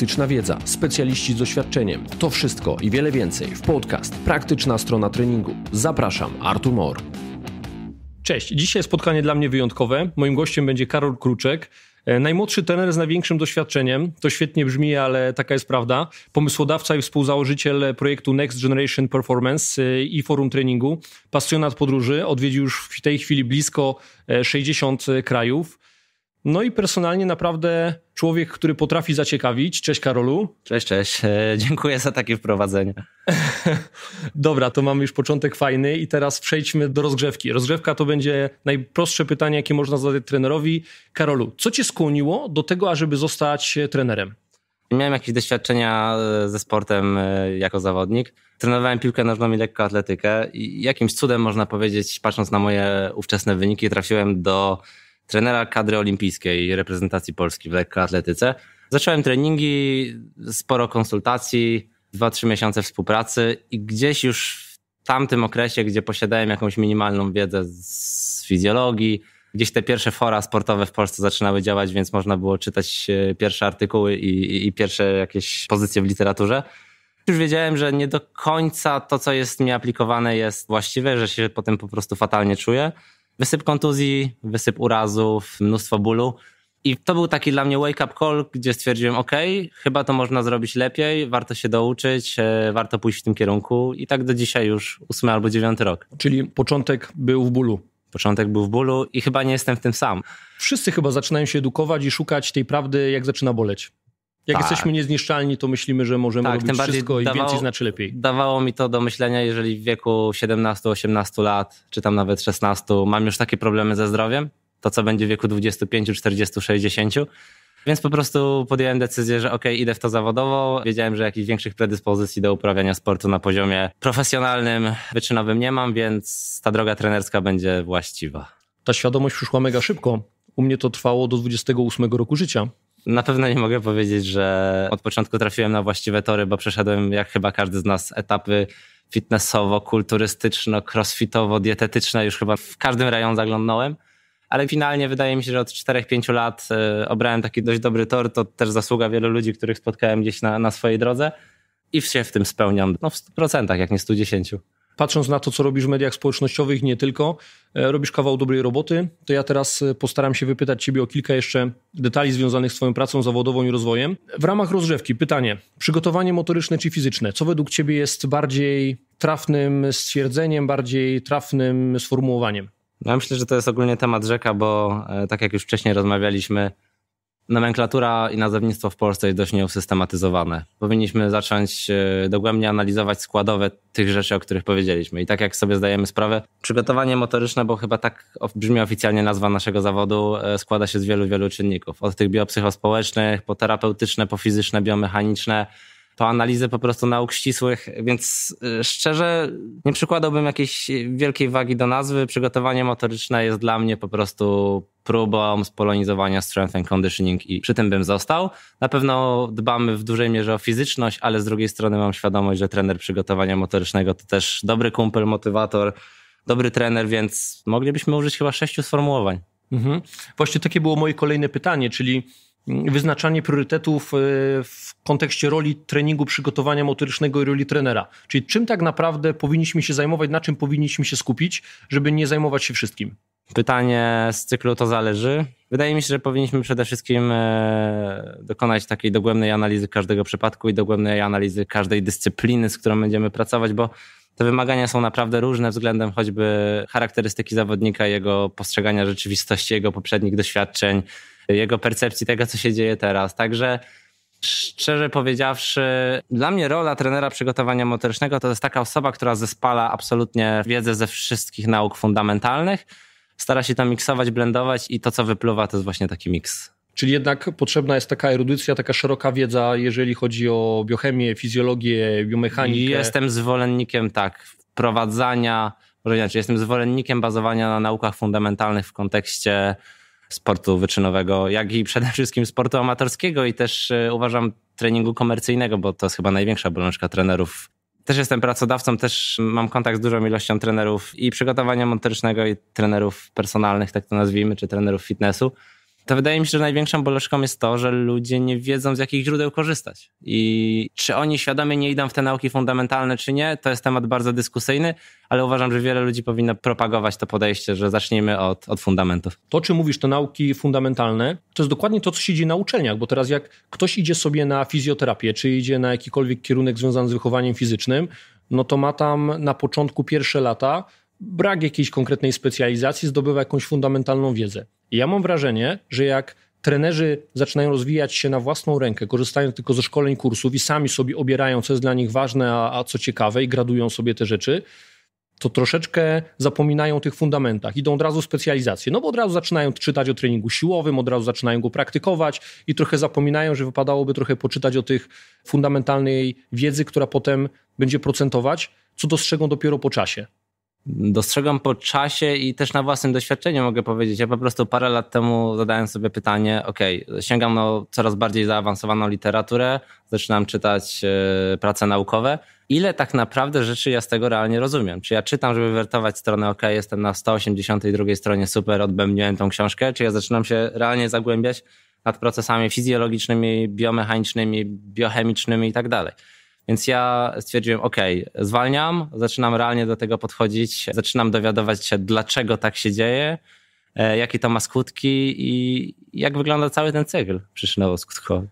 praktyczna wiedza, specjaliści z doświadczeniem. To wszystko i wiele więcej w podcast Praktyczna strona treningu. Zapraszam, Artur Mor. Cześć, dzisiaj spotkanie dla mnie wyjątkowe. Moim gościem będzie Karol Kruczek, e, Najmłodszy trener z największym doświadczeniem, to świetnie brzmi, ale taka jest prawda. Pomysłodawca i współzałożyciel projektu Next Generation Performance e, i forum treningu, pasjonat podróży, odwiedził już w tej chwili blisko 60 e, krajów. No i personalnie naprawdę człowiek, który potrafi zaciekawić. Cześć Karolu. Cześć, cześć. E, dziękuję za takie wprowadzenie. Dobra, to mamy już początek fajny i teraz przejdźmy do rozgrzewki. Rozgrzewka to będzie najprostsze pytanie, jakie można zadać trenerowi. Karolu, co cię skłoniło do tego, ażeby zostać e, trenerem? Miałem jakieś doświadczenia e, ze sportem jako zawodnik. Trenowałem piłkę nożną i lekkoatletykę i jakimś cudem można powiedzieć, patrząc na moje ówczesne wyniki, trafiłem do trenera kadry olimpijskiej reprezentacji Polski w lekkoatletyce. Zacząłem treningi, sporo konsultacji, 2-3 miesiące współpracy i gdzieś już w tamtym okresie, gdzie posiadałem jakąś minimalną wiedzę z fizjologii, gdzieś te pierwsze fora sportowe w Polsce zaczynały działać, więc można było czytać e, pierwsze artykuły i, i, i pierwsze jakieś pozycje w literaturze. Już wiedziałem, że nie do końca to, co jest mi aplikowane, jest właściwe, że się potem po prostu fatalnie czuję. Wysyp kontuzji, wysyp urazów, mnóstwo bólu. I to był taki dla mnie wake-up call, gdzie stwierdziłem, ok, chyba to można zrobić lepiej, warto się douczyć, e, warto pójść w tym kierunku. I tak do dzisiaj już ósmy albo dziewiąty rok. Czyli początek był w bólu. Początek był w bólu i chyba nie jestem w tym sam. Wszyscy chyba zaczynają się edukować i szukać tej prawdy, jak zaczyna boleć. Jak tak. jesteśmy niezniszczalni, to myślimy, że możemy tak, robić wszystko i dawało, więcej znaczy lepiej. Dawało mi to do myślenia, jeżeli w wieku 17-18 lat, czy tam nawet 16, mam już takie problemy ze zdrowiem, to co będzie w wieku 25, 40, 60. Więc po prostu podjąłem decyzję, że ok, idę w to zawodowo. Wiedziałem, że jakichś większych predyspozycji do uprawiania sportu na poziomie profesjonalnym, wyczynowym nie mam, więc ta droga trenerska będzie właściwa. Ta świadomość przyszła mega szybko. U mnie to trwało do 28 roku życia. Na pewno nie mogę powiedzieć, że od początku trafiłem na właściwe tory, bo przeszedłem, jak chyba każdy z nas, etapy fitnessowo, kulturystyczno, crossfitowo, dietetyczne. Już chyba w każdym rejon zaglądnąłem. Ale finalnie wydaje mi się, że od 4-5 lat e, obrałem taki dość dobry tor. To też zasługa wielu ludzi, których spotkałem gdzieś na, na swojej drodze. I się w tym spełniam. No w 100%, jak nie 110% patrząc na to, co robisz w mediach społecznościowych, nie tylko, e, robisz kawał dobrej roboty, to ja teraz e, postaram się wypytać Ciebie o kilka jeszcze detali związanych z Twoją pracą zawodową i rozwojem. W ramach rozrzewki pytanie: przygotowanie motoryczne czy fizyczne? Co według Ciebie jest bardziej trafnym stwierdzeniem, bardziej trafnym sformułowaniem? Ja myślę, że to jest ogólnie temat rzeka, bo e, tak jak już wcześniej rozmawialiśmy, nomenklatura i nazewnictwo w Polsce jest dość nieusystematyzowane. Powinniśmy zacząć e, dogłębnie analizować składowe tych rzeczy, o których powiedzieliśmy. I tak jak sobie zdajemy sprawę, przygotowanie motoryczne, bo chyba tak brzmi oficjalnie nazwa naszego zawodu, e, składa się z wielu, wielu czynników. Od tych biopsychospołecznych, po terapeutyczne, po fizyczne, biomechaniczne, po analizę po prostu nauk ścisłych, więc y, szczerze nie przykładałbym jakiejś wielkiej wagi do nazwy. Przygotowanie motoryczne jest dla mnie po prostu próbą spolonizowania strength and conditioning i przy tym bym został. Na pewno dbamy w dużej mierze o fizyczność, ale z drugiej strony mam świadomość, że trener przygotowania motorycznego to też dobry kumpel, motywator, dobry trener, więc moglibyśmy użyć chyba sześciu sformułowań. Mhm. Właśnie takie było moje kolejne pytanie, czyli wyznaczanie priorytetów e, w kontekście roli treningu przygotowania motorycznego i roli trenera. Czyli czym tak naprawdę powinniśmy się zajmować, na czym powinniśmy się skupić, żeby nie zajmować się wszystkim? Pytanie z cyklu to zależy. Wydaje mi się, że powinniśmy przede wszystkim e, dokonać takiej dogłębnej analizy każdego przypadku i dogłębnej analizy każdej dyscypliny, z którą będziemy pracować, bo te wymagania są naprawdę różne względem choćby charakterystyki zawodnika, jego postrzegania rzeczywistości, jego poprzednich doświadczeń, jego percepcji tego, co się dzieje teraz. Także szczerze powiedziawszy, dla mnie rola trenera przygotowania motorycznego to jest taka osoba, która zespala absolutnie wiedzę ze wszystkich nauk fundamentalnych, stara się to miksować, blendować i to, co wypluwa, to jest właśnie taki miks. Czyli jednak potrzebna jest taka erudycja, taka szeroka wiedza, jeżeli chodzi o biochemię, fizjologię, biomechanikę. Jestem zwolennikiem, tak, wprowadzania, inaczej, jestem zwolennikiem bazowania na naukach fundamentalnych w kontekście sportu wyczynowego, jak i przede wszystkim sportu amatorskiego i też e, uważam treningu komercyjnego, bo to jest chyba największa bolączka trenerów. Też jestem pracodawcą, też mam kontakt z dużą ilością trenerów i przygotowania motorycznego, i trenerów personalnych, tak to nazwijmy, czy trenerów fitnessu to wydaje mi się, że największą bolączką jest to, że ludzie nie wiedzą, z jakich źródeł korzystać. I czy oni świadomie nie idą w te nauki fundamentalne, czy nie, to jest temat bardzo dyskusyjny, ale uważam, że wiele ludzi powinno propagować to podejście, że zaczniemy od, od fundamentów. To, czy mówisz, te nauki fundamentalne, to jest dokładnie to, co się dzieje na uczelniach, bo teraz jak ktoś idzie sobie na fizjoterapię, czy idzie na jakikolwiek kierunek związany z wychowaniem fizycznym, no to ma tam na początku pierwsze lata brak jakiejś konkretnej specjalizacji, zdobywa jakąś fundamentalną wiedzę. I ja mam wrażenie, że jak trenerzy zaczynają rozwijać się na własną rękę, korzystają tylko ze szkoleń, kursów i sami sobie obierają, co jest dla nich ważne, a, a co ciekawe, i gradują sobie te rzeczy, to troszeczkę zapominają o tych fundamentach. Idą od razu specjalizację, no bo od razu zaczynają czytać o treningu siłowym, od razu zaczynają go praktykować i trochę zapominają, że wypadałoby trochę poczytać o tych fundamentalnej wiedzy, która potem będzie procentować, co dostrzegą dopiero po czasie dostrzegam po czasie i też na własnym doświadczeniu mogę powiedzieć. Ja po prostu parę lat temu zadałem sobie pytanie, ok, sięgam na coraz bardziej zaawansowaną literaturę, zaczynam czytać yy, prace naukowe. Ile tak naprawdę rzeczy ja z tego realnie rozumiem? Czy ja czytam, żeby wertować stronę, ok, jestem na 182 stronie, super, odbębniłem tą książkę, czy ja zaczynam się realnie zagłębiać nad procesami fizjologicznymi, biomechanicznymi, biochemicznymi i tak dalej. Więc ja stwierdziłem, ok, zwalniam, zaczynam realnie do tego podchodzić, zaczynam dowiadować się, dlaczego tak się dzieje, e, jakie to ma skutki i jak wygląda cały ten cykl przyczynowo-skutkowy.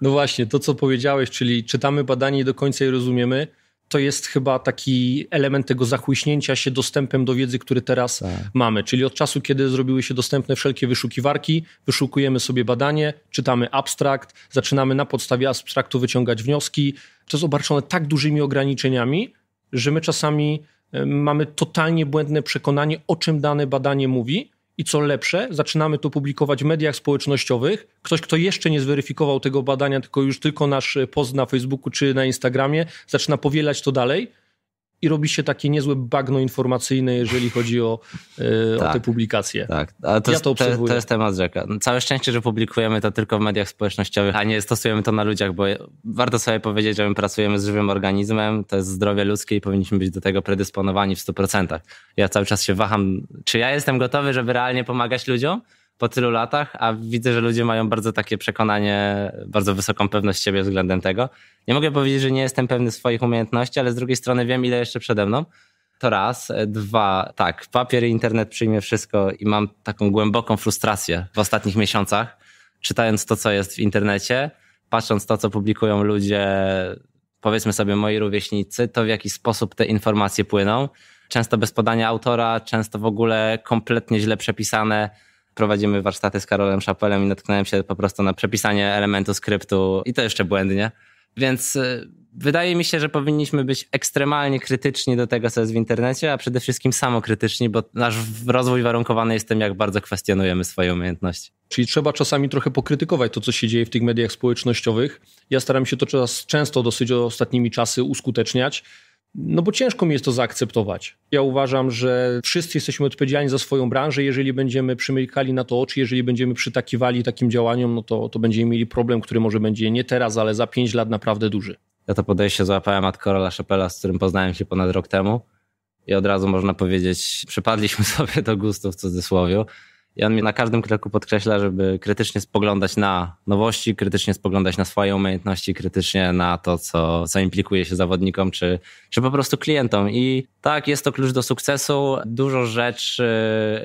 No właśnie, to co powiedziałeś, czyli czytamy badanie i do końca je rozumiemy, to jest chyba taki element tego zachłyśnięcia się dostępem do wiedzy, który teraz tak. mamy. Czyli od czasu, kiedy zrobiły się dostępne wszelkie wyszukiwarki, wyszukujemy sobie badanie, czytamy abstrakt, zaczynamy na podstawie abstraktu wyciągać wnioski, to jest obarczone tak dużymi ograniczeniami, że my czasami e, mamy totalnie błędne przekonanie, o czym dane badanie mówi. I co lepsze, zaczynamy to publikować w mediach społecznościowych. Ktoś, kto jeszcze nie zweryfikował tego badania, tylko już tylko nasz post na Facebooku czy na Instagramie, zaczyna powielać to dalej i robi się takie niezłe bagno informacyjne, jeżeli chodzi o, e, o tak, te publikacje. Tak, ale to, ja jest, to, obserwuję. to jest temat rzeka. No, całe szczęście, że publikujemy to tylko w mediach społecznościowych, a nie stosujemy to na ludziach, bo warto sobie powiedzieć, że my pracujemy z żywym organizmem, to jest zdrowie ludzkie i powinniśmy być do tego predysponowani w 100%. Ja cały czas się waham, czy ja jestem gotowy, żeby realnie pomagać ludziom, po tylu latach, a widzę, że ludzie mają bardzo takie przekonanie, bardzo wysoką pewność siebie względem tego. Nie mogę powiedzieć, że nie jestem pewny swoich umiejętności, ale z drugiej strony wiem, ile jeszcze przede mną. To raz. Dwa, tak, papier i internet przyjmie wszystko i mam taką głęboką frustrację w ostatnich miesiącach, czytając to, co jest w internecie, patrząc to, co publikują ludzie, powiedzmy sobie moi rówieśnicy, to w jaki sposób te informacje płyną. Często bez podania autora, często w ogóle kompletnie źle przepisane, prowadzimy warsztaty z Karolem Szapelem i natknąłem się po prostu na przepisanie elementu skryptu i to jeszcze błędnie. Więc y, wydaje mi się, że powinniśmy być ekstremalnie krytyczni do tego, co jest w internecie, a przede wszystkim samokrytyczni, bo nasz rozwój warunkowany jest tym, jak bardzo kwestionujemy swoje umiejętności. Czyli trzeba czasami trochę pokrytykować to, co się dzieje w tych mediach społecznościowych. Ja staram się to czas, często dosyć ostatnimi czasy uskuteczniać. No bo ciężko mi jest to zaakceptować. Ja uważam, że wszyscy jesteśmy odpowiedzialni za swoją branżę. Jeżeli będziemy przymykali na to oczy, jeżeli będziemy przytakiwali takim działaniom, no to, to będziemy mieli problem, który może będzie nie teraz, ale za pięć lat naprawdę duży. Ja to podejście złapałem od Korola Szepela, z którym poznałem się ponad rok temu. I od razu można powiedzieć, przypadliśmy sobie do gustu w cudzysłowie i on mnie na każdym kroku podkreśla, żeby krytycznie spoglądać na nowości, krytycznie spoglądać na swoje umiejętności, krytycznie na to, co, co implikuje się zawodnikom, czy, czy po prostu klientom. I tak, jest to klucz do sukcesu. Dużo rzeczy,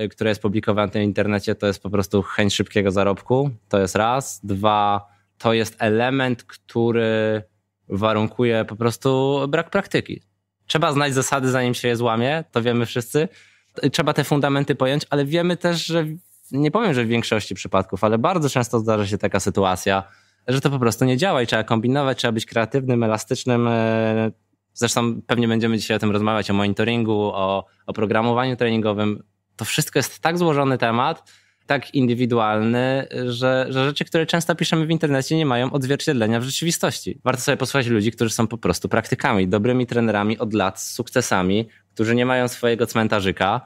y, które jest publikowane w internecie, to jest po prostu chęć szybkiego zarobku. To jest raz. Dwa, to jest element, który warunkuje po prostu brak praktyki. Trzeba znać zasady, zanim się je złamie, to wiemy wszyscy Trzeba te fundamenty pojąć, ale wiemy też, że nie powiem, że w większości przypadków, ale bardzo często zdarza się taka sytuacja, że to po prostu nie działa i trzeba kombinować, trzeba być kreatywnym, elastycznym. E, zresztą pewnie będziemy dzisiaj o tym rozmawiać, o monitoringu, o, o programowaniu treningowym. To wszystko jest tak złożony temat, tak indywidualny, że, że rzeczy, które często piszemy w internecie, nie mają odzwierciedlenia w rzeczywistości. Warto sobie posłuchać ludzi, którzy są po prostu praktykami, dobrymi trenerami od lat, z sukcesami, którzy nie mają swojego cmentarzyka.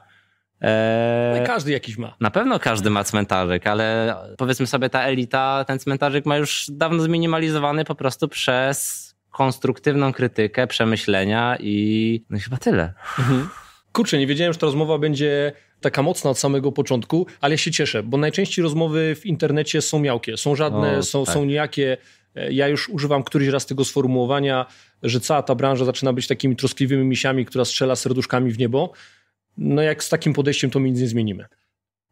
Eee, no każdy jakiś ma. Na pewno każdy ma cmentarzyk, ale powiedzmy sobie, ta elita ten cmentarzyk ma już dawno zminimalizowany po prostu przez konstruktywną krytykę, przemyślenia i no i chyba tyle. Mhm. Kurczę, nie wiedziałem, że ta rozmowa będzie taka mocna od samego początku, ale się cieszę, bo najczęściej rozmowy w internecie są miałkie, są żadne, o, są, tak. są nijakie ja już używam któryś raz tego sformułowania, że cała ta branża zaczyna być takimi troskliwymi misiami, która strzela serduszkami w niebo. No jak z takim podejściem to my nic nie zmienimy.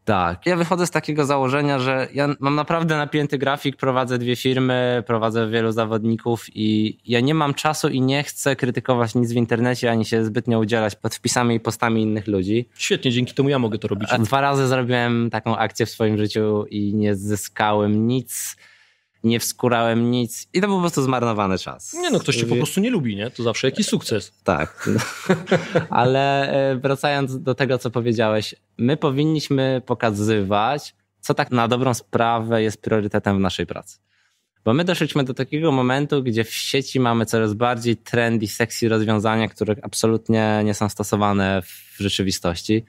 Tak, ja wychodzę z takiego założenia, że ja mam naprawdę napięty grafik, prowadzę dwie firmy, prowadzę wielu zawodników i ja nie mam czasu i nie chcę krytykować nic w internecie, ani się zbytnio udzielać pod wpisami i postami innych ludzi. Świetnie, dzięki temu ja mogę to robić. A dwa razy zrobiłem taką akcję w swoim życiu i nie zyskałem nic nie wskurałem nic i to był po prostu zmarnowany czas. Nie no, ktoś cię po y- prostu nie lubi, nie? To zawsze jakiś sukces. Tak. Ale y, wracając do tego, co powiedziałeś, my powinniśmy pokazywać, co tak na dobrą sprawę jest priorytetem w naszej pracy. Bo my doszliśmy do takiego momentu, gdzie w sieci mamy coraz bardziej trendy, sexy rozwiązania, które absolutnie nie są stosowane w rzeczywistości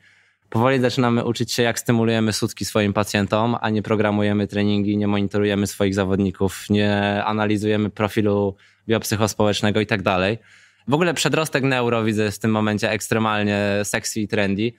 powoli zaczynamy uczyć się, jak stymulujemy sutki swoim pacjentom, a nie programujemy treningi, nie monitorujemy swoich zawodników, nie analizujemy profilu biopsychospołecznego i tak dalej. W ogóle przedrostek neuro widzę w tym momencie ekstremalnie sexy i trendy.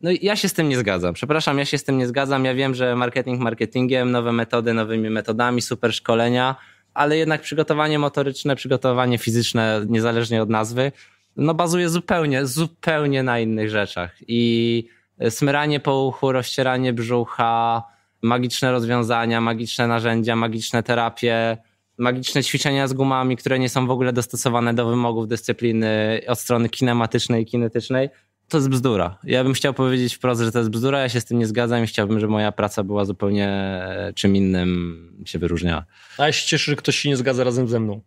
No i ja się z tym nie zgadzam. Przepraszam, ja się z tym nie zgadzam. Ja wiem, że marketing marketingiem, nowe metody nowymi metodami, super szkolenia, ale jednak przygotowanie motoryczne, przygotowanie fizyczne, niezależnie od nazwy, no bazuje zupełnie, zupełnie na innych rzeczach. I smyranie po uchu, rozcieranie brzucha, magiczne rozwiązania, magiczne narzędzia, magiczne terapie, magiczne ćwiczenia z gumami, które nie są w ogóle dostosowane do wymogów dyscypliny od strony kinematycznej i kinetycznej. To jest bzdura. Ja bym chciał powiedzieć wprost, że to jest bzdura, ja się z tym nie zgadzam i chciałbym, żeby moja praca była zupełnie czym innym, się wyróżniała. A ja się cieszę, że ktoś się nie zgadza razem ze mną.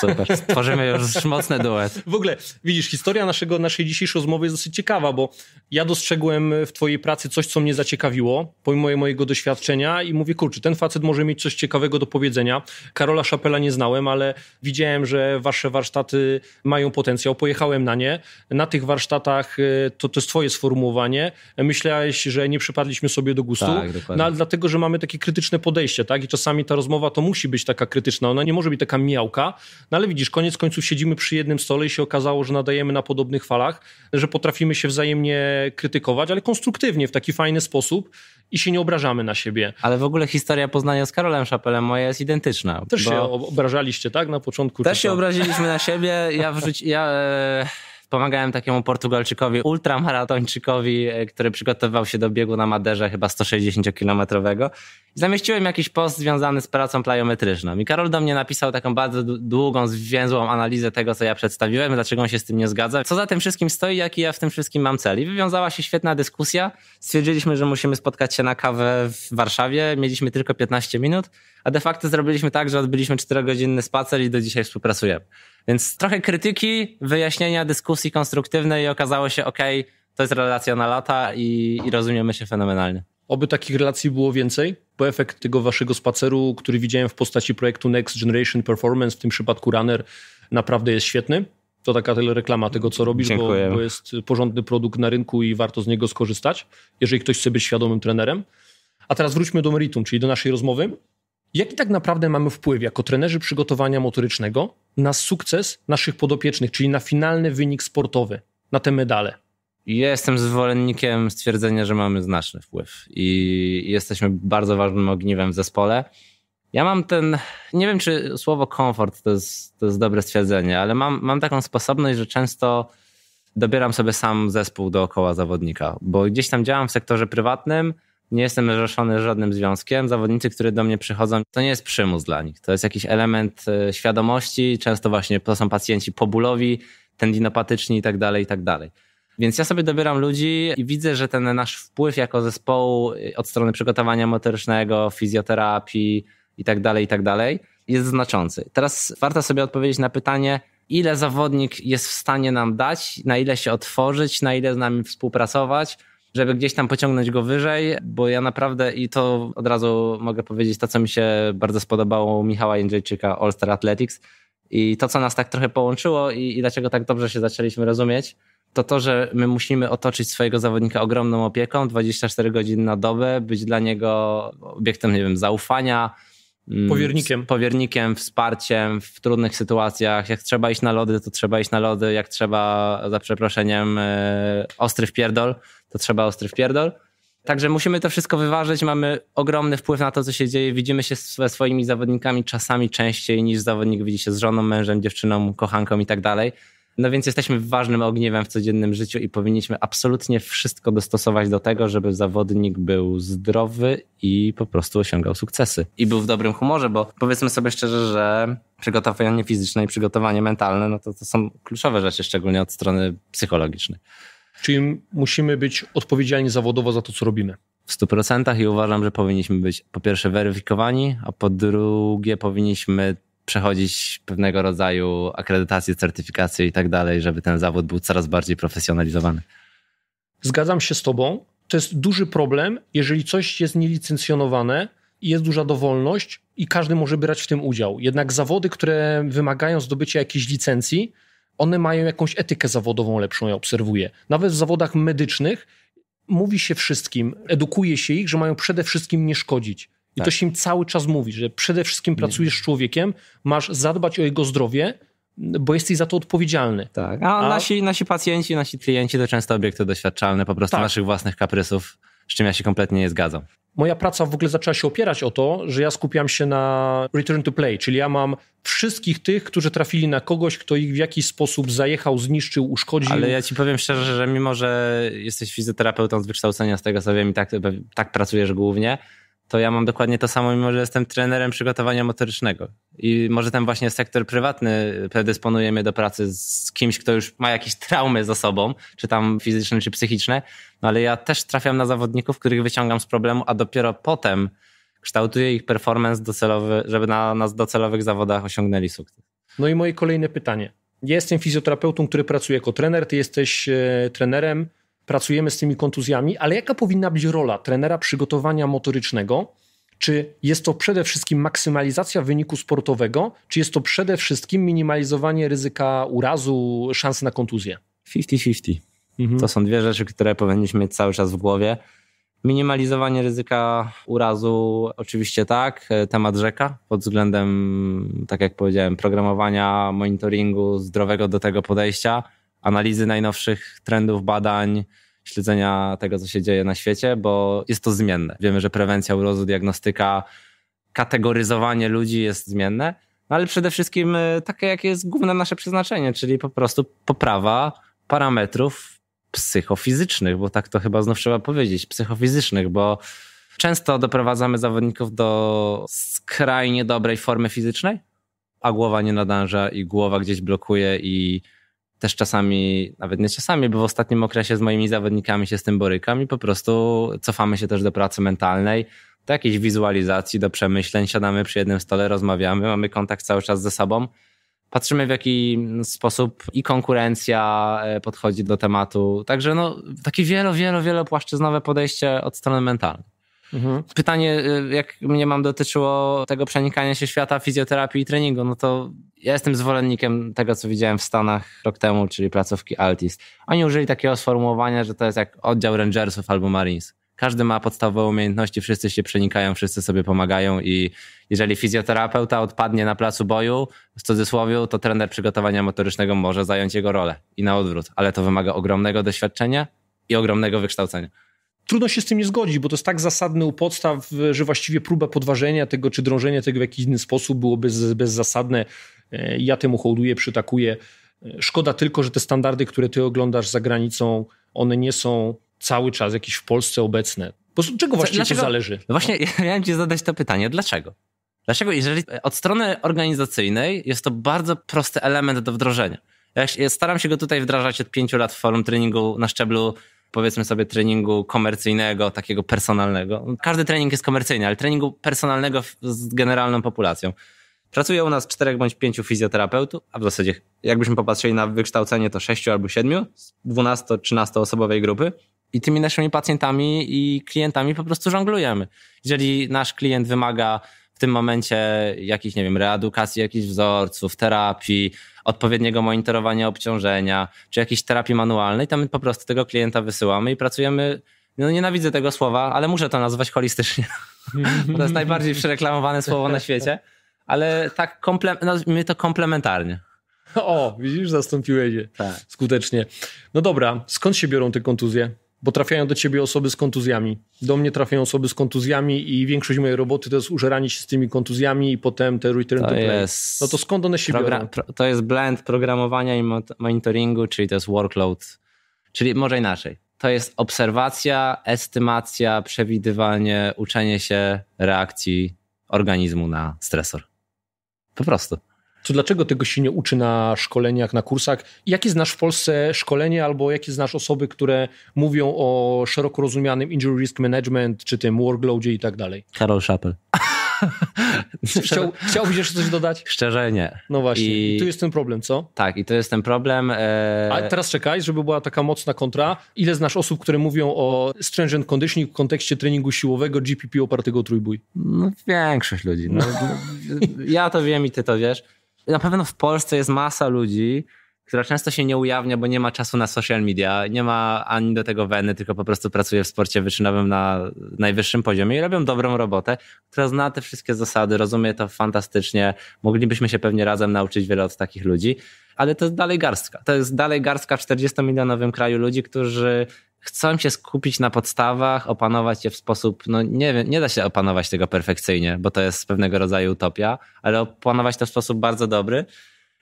Super, stworzymy już mocny duet. W ogóle, widzisz, historia naszego, naszej dzisiejszej rozmowy jest dosyć ciekawa, bo ja dostrzegłem w twojej pracy coś, co mnie zaciekawiło, pomimo mojego doświadczenia i mówię, kurczę, ten facet może mieć coś ciekawego do powiedzenia. Karola Szapela nie znałem, ale widziałem, że wasze warsztaty mają potencjał, pojechałem na nie. Na tych warsztatach, e, to, to jest twoje sformułowanie, myślałeś, że nie przypadliśmy sobie do gustu, tak, no, ale dlatego, że mamy takie krytyczne podejście, tak? I czasami ta rozmowa to musi być taka krytyczna, ona nie może być taka miałka, no ale widzisz, koniec końców siedzimy przy jednym stole i się okazało, że nadajemy na podobnych falach, że potrafimy się wzajemnie krytykować, ale konstruktywnie, w taki fajny sposób i się nie obrażamy na siebie. Ale w ogóle historia poznania z Karolem Szapelem moja jest identyczna. Też się obrażaliście, tak? Na początku. Też się obraziliśmy na siebie. Ja, w życiu, ja e, Pomagałem takiemu Portugalczykowi, ultramaratończykowi, e, który przygotowywał się do biegu na Maderze chyba 160-kilometrowego. Zamieściłem jakiś post związany z pracą plajometryczną. i Karol do mnie napisał taką bardzo długą, zwięzłą analizę tego, co ja przedstawiłem, dlaczego on się z tym nie zgadza, co za tym wszystkim stoi, jaki ja w tym wszystkim mam cel. I wywiązała się świetna dyskusja. Stwierdziliśmy, że musimy spotkać się na kawę w Warszawie. Mieliśmy tylko 15 minut a de facto zrobiliśmy tak, że odbyliśmy czterogodzinny spacer i do dzisiaj współpracujemy. Więc trochę krytyki, wyjaśnienia, dyskusji konstruktywnej i okazało się, ok, to jest relacja na lata i, i rozumiemy się fenomenalnie. Oby takich relacji było więcej, bo efekt tego waszego spaceru, który widziałem w postaci projektu Next Generation Performance, w tym przypadku Runner, naprawdę jest świetny. To taka tyle reklama tego, co robisz, bo, bo, jest porządny produkt na rynku i warto z niego skorzystać, jeżeli ktoś chce być świadomym trenerem. A teraz wróćmy do meritum, czyli do naszej rozmowy. Jaki tak naprawdę mamy wpływ jako trenerzy przygotowania motorycznego na sukces naszych podopiecznych, czyli na finalny wynik sportowy, na te medale? Ja jestem zwolennikiem stwierdzenia, że mamy znaczny wpływ i jesteśmy bardzo ważnym ogniwem w zespole. Ja mam ten, nie wiem czy słowo komfort to jest, to jest dobre stwierdzenie, ale mam, mam taką sposobność, że często dobieram sobie sam zespół dookoła zawodnika, bo gdzieś tam działam w sektorze prywatnym, nie jestem zrzeszony żadnym związkiem. Zawodnicy, którzy do mnie przychodzą, to nie jest przymus dla nich. To jest jakiś element e, świadomości. Często właśnie to są pacjenci pobólowi, tendinopatyczni i tak dalej, i tak dalej. Więc ja sobie dobieram ludzi i widzę, że ten nasz wpływ jako zespołu e, od strony przygotowania motorycznego, fizjoterapii i tak dalej, i tak dalej jest znaczący. Teraz warto sobie odpowiedzieć na pytanie, ile zawodnik jest w stanie nam dać, na ile się otworzyć, na ile z nami współpracować – żeby gdzieś tam pociągnąć go wyżej, bo ja naprawdę i to od razu mogę powiedzieć to, co mi się bardzo spodobało Michała Jędrzejczyka, All Star Athletics i to, co nas tak trochę połączyło i, i dlaczego tak dobrze się zaczęliśmy rozumieć, to to, że my musimy otoczyć swojego zawodnika ogromną opieką, 24 godziny na dobę, być dla niego obiektem, nie wiem, zaufania, Mm. Powiernikiem. powiernikiem, wsparciem w trudnych sytuacjach. Jak trzeba iść na lody, to trzeba iść na lody. Jak trzeba, za przeproszeniem, e, ostry wpierdol, to trzeba ostry wpierdol. Także musimy to wszystko wyważyć. Mamy ogromny wpływ na to, co się dzieje. Widzimy się ze swoimi zawodnikami czasami częściej niż zawodnik widzi się z żoną, mężem, dziewczyną, kochanką i tak dalej. No więc jesteśmy ważnym ogniwem w codziennym życiu i powinniśmy absolutnie wszystko dostosować do tego, żeby zawodnik był zdrowy i po prostu osiągał sukcesy. I był w dobrym humorze, bo powiedzmy sobie szczerze, że przygotowanie fizyczne i przygotowanie mentalne, no to, to są kluczowe rzeczy, szczególnie od strony psychologicznej. Czyli musimy być odpowiedzialni zawodowo za to, co robimy w 100% i uważam, że powinniśmy być po pierwsze weryfikowani, a po drugie powinniśmy przechodzić pewnego rodzaju akredytacje, certyfikacje i tak dalej, żeby ten zawód był coraz bardziej profesjonalizowany. Zgadzam się z Tobą. To jest duży problem, jeżeli coś jest nielicencjonowane i jest duża dowolność i każdy może brać w tym udział. Jednak zawody, które wymagają zdobycia jakiejś licencji, one mają jakąś etykę zawodową lepszą, ja obserwuję. Nawet w zawodach medycznych mówi się wszystkim, edukuje się ich, że mają przede wszystkim nie szkodzić. I tak. to się im cały czas mówi, że przede wszystkim pracujesz z mm. człowiekiem, masz zadbać o jego zdrowie, bo jesteś za to odpowiedzialny. Tak. A, A... Nasi, nasi pacjenci, nasi klienci to często obiekty doświadczalne po prostu tak. naszych własnych kaprysów, z czym ja się kompletnie nie zgadzam. Moja praca w ogóle zaczęła się opierać o to, że ja skupiam się na return to play, czyli ja mam wszystkich tych, którzy trafili na kogoś, kto ich w jakiś sposób zajechał, zniszczył, uszkodził. Ale ja ci powiem szczerze, że mimo, że jesteś fizjoterapeutą z wykształcenia, z tego co wiem i tak, tak pracujesz głównie, to ja mam dokładnie to samo, mimo że jestem trenerem przygotowania motorycznego. I może ten właśnie sektor prywatny predysponuje mnie do pracy z kimś, kto już ma jakieś traumy za sobą, czy tam fizyczne, czy psychiczne, no ale ja też trafiam na zawodników, których wyciągam z problemu, a dopiero potem kształtuję ich performance docelowy, żeby na, na docelowych zawodach osiągnęli sukces. No i moje kolejne pytanie. jestem fizjoterapeutą, który pracuje jako trener, ty jesteś e, trenerem, pracujemy z tymi kontuzjami, ale jaka powinna być rola trenera przygotowania motorycznego? Czy jest to przede wszystkim maksymalizacja wyniku sportowego, czy jest to przede wszystkim minimalizowanie ryzyka urazu, szans na kontuzję? 50-50. Mhm. To są dwie rzeczy, które powinniśmy mieć cały czas w głowie. Minimalizowanie ryzyka urazu, oczywiście tak, e, temat rzeka pod względem, tak jak powiedziałem, programowania, monitoringu, zdrowego do tego podejścia analizy najnowszych trendów, badań, śledzenia tego, co się dzieje na świecie, bo jest to zmienne. Wiemy, że prewencja urozu, diagnostyka, kategoryzowanie ludzi jest zmienne, no ale przede wszystkim y, takie, jakie jest główne nasze przeznaczenie, czyli po prostu poprawa parametrów psychofizycznych, bo tak to chyba znów trzeba powiedzieć, psychofizycznych, bo często doprowadzamy zawodników do skrajnie dobrej formy fizycznej, a głowa nie nadąża i głowa gdzieś blokuje i też czasami, nawet nie czasami, bo w ostatnim okresie z moimi zawodnikami się z tym borykam i po prostu cofamy się też do pracy mentalnej, do jakiejś wizualizacji, do przemyśleń, siadamy przy jednym stole, rozmawiamy, mamy kontakt cały czas ze sobą. Patrzymy w jaki sposób i konkurencja e, podchodzi do tematu. Także no, takie wielo, wielo, wielopłaszczyznowe podejście od strony mentalnej. Mhm. Pytanie, y, jak mnie mam, dotyczyło tego przenikania się świata fizjoterapii i treningu. No to ja jestem zwolennikiem tego, co widziałem w Stanach rok temu, czyli placówki Altis. Oni użyli takiego sformułowania, że to jest jak oddział Rangersów albo Marines. Każdy ma podstawowe umiejętności, wszyscy się przenikają, wszyscy sobie pomagają i jeżeli fizjoterapeuta odpadnie na placu boju, w cudzysłowie, to trener przygotowania motorycznego może zająć jego rolę i na odwrót, ale to wymaga ogromnego doświadczenia i ogromnego wykształcenia trudno się z tym nie zgodzić, bo to jest tak zasadne u podstaw, że właściwie próba podważenia tego, czy drążenia tego w jakiś inny sposób byłoby bez, bezzasadne. E, ja temu hołduję, przytakuję. E, szkoda tylko, że te standardy, które ty oglądasz za granicą, one nie są cały czas jakieś w Polsce obecne. Po prostu czego właściwie ci zależy? No właśnie, ja miałem ci zadać to pytanie, dlaczego? Dlaczego, jeżeli od strony organizacyjnej jest to bardzo prosty element do wdrożenia? Ja staram się go tutaj wdrażać od pięciu lat w forum treningu na szczeblu powiedzmy sobie treningu komercyjnego, takiego personalnego. Każdy trening jest komercyjny, ale treningu personalnego z generalną populacją. Pracuje u nas czterech bądź pięciu fizjoterapeutów, a w zasadzie jakbyśmy popatrzyli na wykształcenie to sześciu albo siedmiu z dwunasto, 13 osobowej grupy i tymi naszymi pacjentami i klientami po prostu żonglujemy. Jeżeli nasz klient wymaga w tym momencie jakichś, nie wiem, reedukacji jakichś wzorców, terapii, odpowiedniego monitorowania obciążenia, czy jakiejś terapii manualnej, tam po prostu tego klienta wysyłamy i pracujemy. No nienawidzę tego słowa, ale muszę to nazwać holistycznie. to jest najbardziej przereklamowane słowo na świecie, ale tak komple- no, to komplementarnie. O, widzisz, zastąpiłeś je tak. skutecznie. No dobra, skąd się biorą te kontuzje? bo trafiają do ciebie osoby z kontuzjami. Do mnie trafiają osoby z kontuzjami i większość mojej roboty to jest użeranie się z tymi kontuzjami i potem te return to, to play. Jest... No to skąd one się biorą? To jest blend programowania i monitoringu, czyli to jest workload, czyli może inaczej. To jest obserwacja, estymacja, przewidywanie, uczenie się reakcji organizmu na stresor. Po prostu. To dlaczego tego się nie uczy na szkoleniach, na kursach? Jakie znasz w Polsce szkolenie albo jakie znasz osoby, które mówią o szeroko rozumianym injury risk management, czy tym workloadzie i tak dalej? Karol Szapel. Chciał, chciałbyś jeszcze coś dodać? Szczerze nie. No właśnie, I... tu jest ten problem, co? Tak, i to jest ten problem. E... A teraz czekaj, żeby była taka mocna kontra. Ile znasz osób, które mówią o stringent conditioning w kontekście treningu siłowego GPP opartego o trójbój? No, większość ludzi. No, no. ja to wiem i ty to wiesz na pewno w Polsce jest masa ludzi, która często się nie ujawnia, bo nie ma czasu na social media, nie ma ani do tego weny, tylko po prostu pracuje w sporcie wyczynowym na najwyższym poziomie i robią dobrą robotę, która zna te wszystkie zasady, rozumie to fantastycznie. Moglibyśmy się pewnie razem nauczyć wiele od takich ludzi, ale to jest dalej garstka. To jest dalej garstka w 40-milionowym kraju ludzi, którzy chcą się skupić na podstawach, opanować je w sposób, no nie wiem, nie da się opanować tego perfekcyjnie, bo to jest pewnego rodzaju utopia, ale opanować to w sposób bardzo dobry.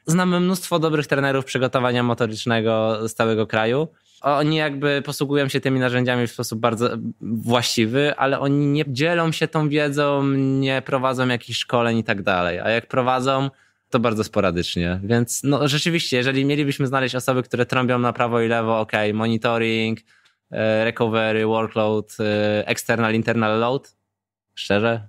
Znamy mnóstwo dobrych trenerów przygotowania motorycznego z całego kraju. Oni jakby posługują się tymi narzędziami w sposób bardzo właściwy, ale oni nie dzielą się tą wiedzą, nie prowadzą jakichś szkoleń i tak dalej. A jak prowadzą, to bardzo sporadycznie. Więc no, rzeczywiście, jeżeli mielibyśmy znaleźć osoby, które trąbią na prawo i lewo, ok, monitoring, E, recovery, workload, e, external, internal load? Szczerze?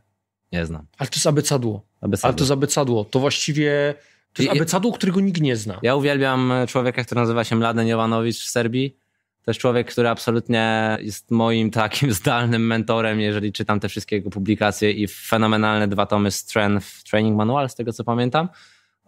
Nie znam. Ale to jest abycadło. abycadło. Ale to jest abycadło. To właściwie to jest I, abycadło, którego nikt nie zna. Ja uwielbiam e, człowieka, który nazywa się Mladen Jovanowicz w Serbii. To jest człowiek, który absolutnie jest moim takim zdalnym mentorem, jeżeli czytam te wszystkie jego publikacje i fenomenalne dwa tomy Strength Training Manual, z tego co pamiętam.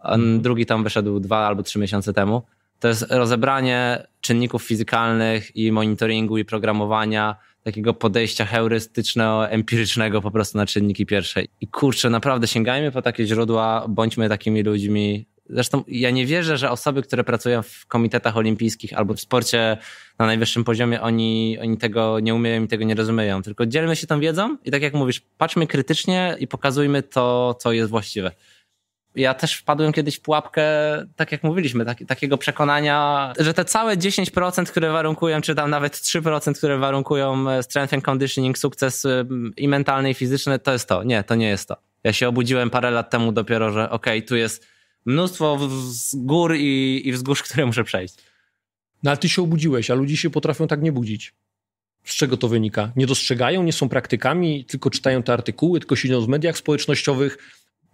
Mhm. Drugi tam wyszedł dwa albo trzy miesiące temu to jest rozebranie czynników fizykalnych i monitoringu i programowania, takiego podejścia heurystyczno-empirycznego po prostu na czynniki pierwsze. I kurczę, naprawdę sięgajmy po takie źródła, bądźmy takimi ludźmi. Zresztą ja nie wierzę, że osoby, które pracują w komitetach olimpijskich albo w sporcie na najwyższym poziomie, oni, oni tego nie umieją i tego nie rozumieją. Tylko dzielmy się tą wiedzą i tak jak mówisz, patrzmy krytycznie i pokazujmy to, co jest właściwe ja też wpadłem kiedyś w pułapkę, tak jak mówiliśmy, tak, takiego przekonania, że te całe 10%, które warunkują, czy tam nawet 3%, które warunkują e, strength and conditioning, sukces e, i mentalny, i fizyczny, to jest to. Nie, to nie jest to. Ja się obudziłem parę lat temu dopiero, że okej, okay, tu jest mnóstwo gór i, i wzgórz, które muszę przejść. No ale ty się obudziłeś, a ludzie się potrafią tak nie budzić. Z czego to wynika? Nie dostrzegają, nie są praktykami, tylko czytają te artykuły, tylko siedzą w mediach społecznościowych,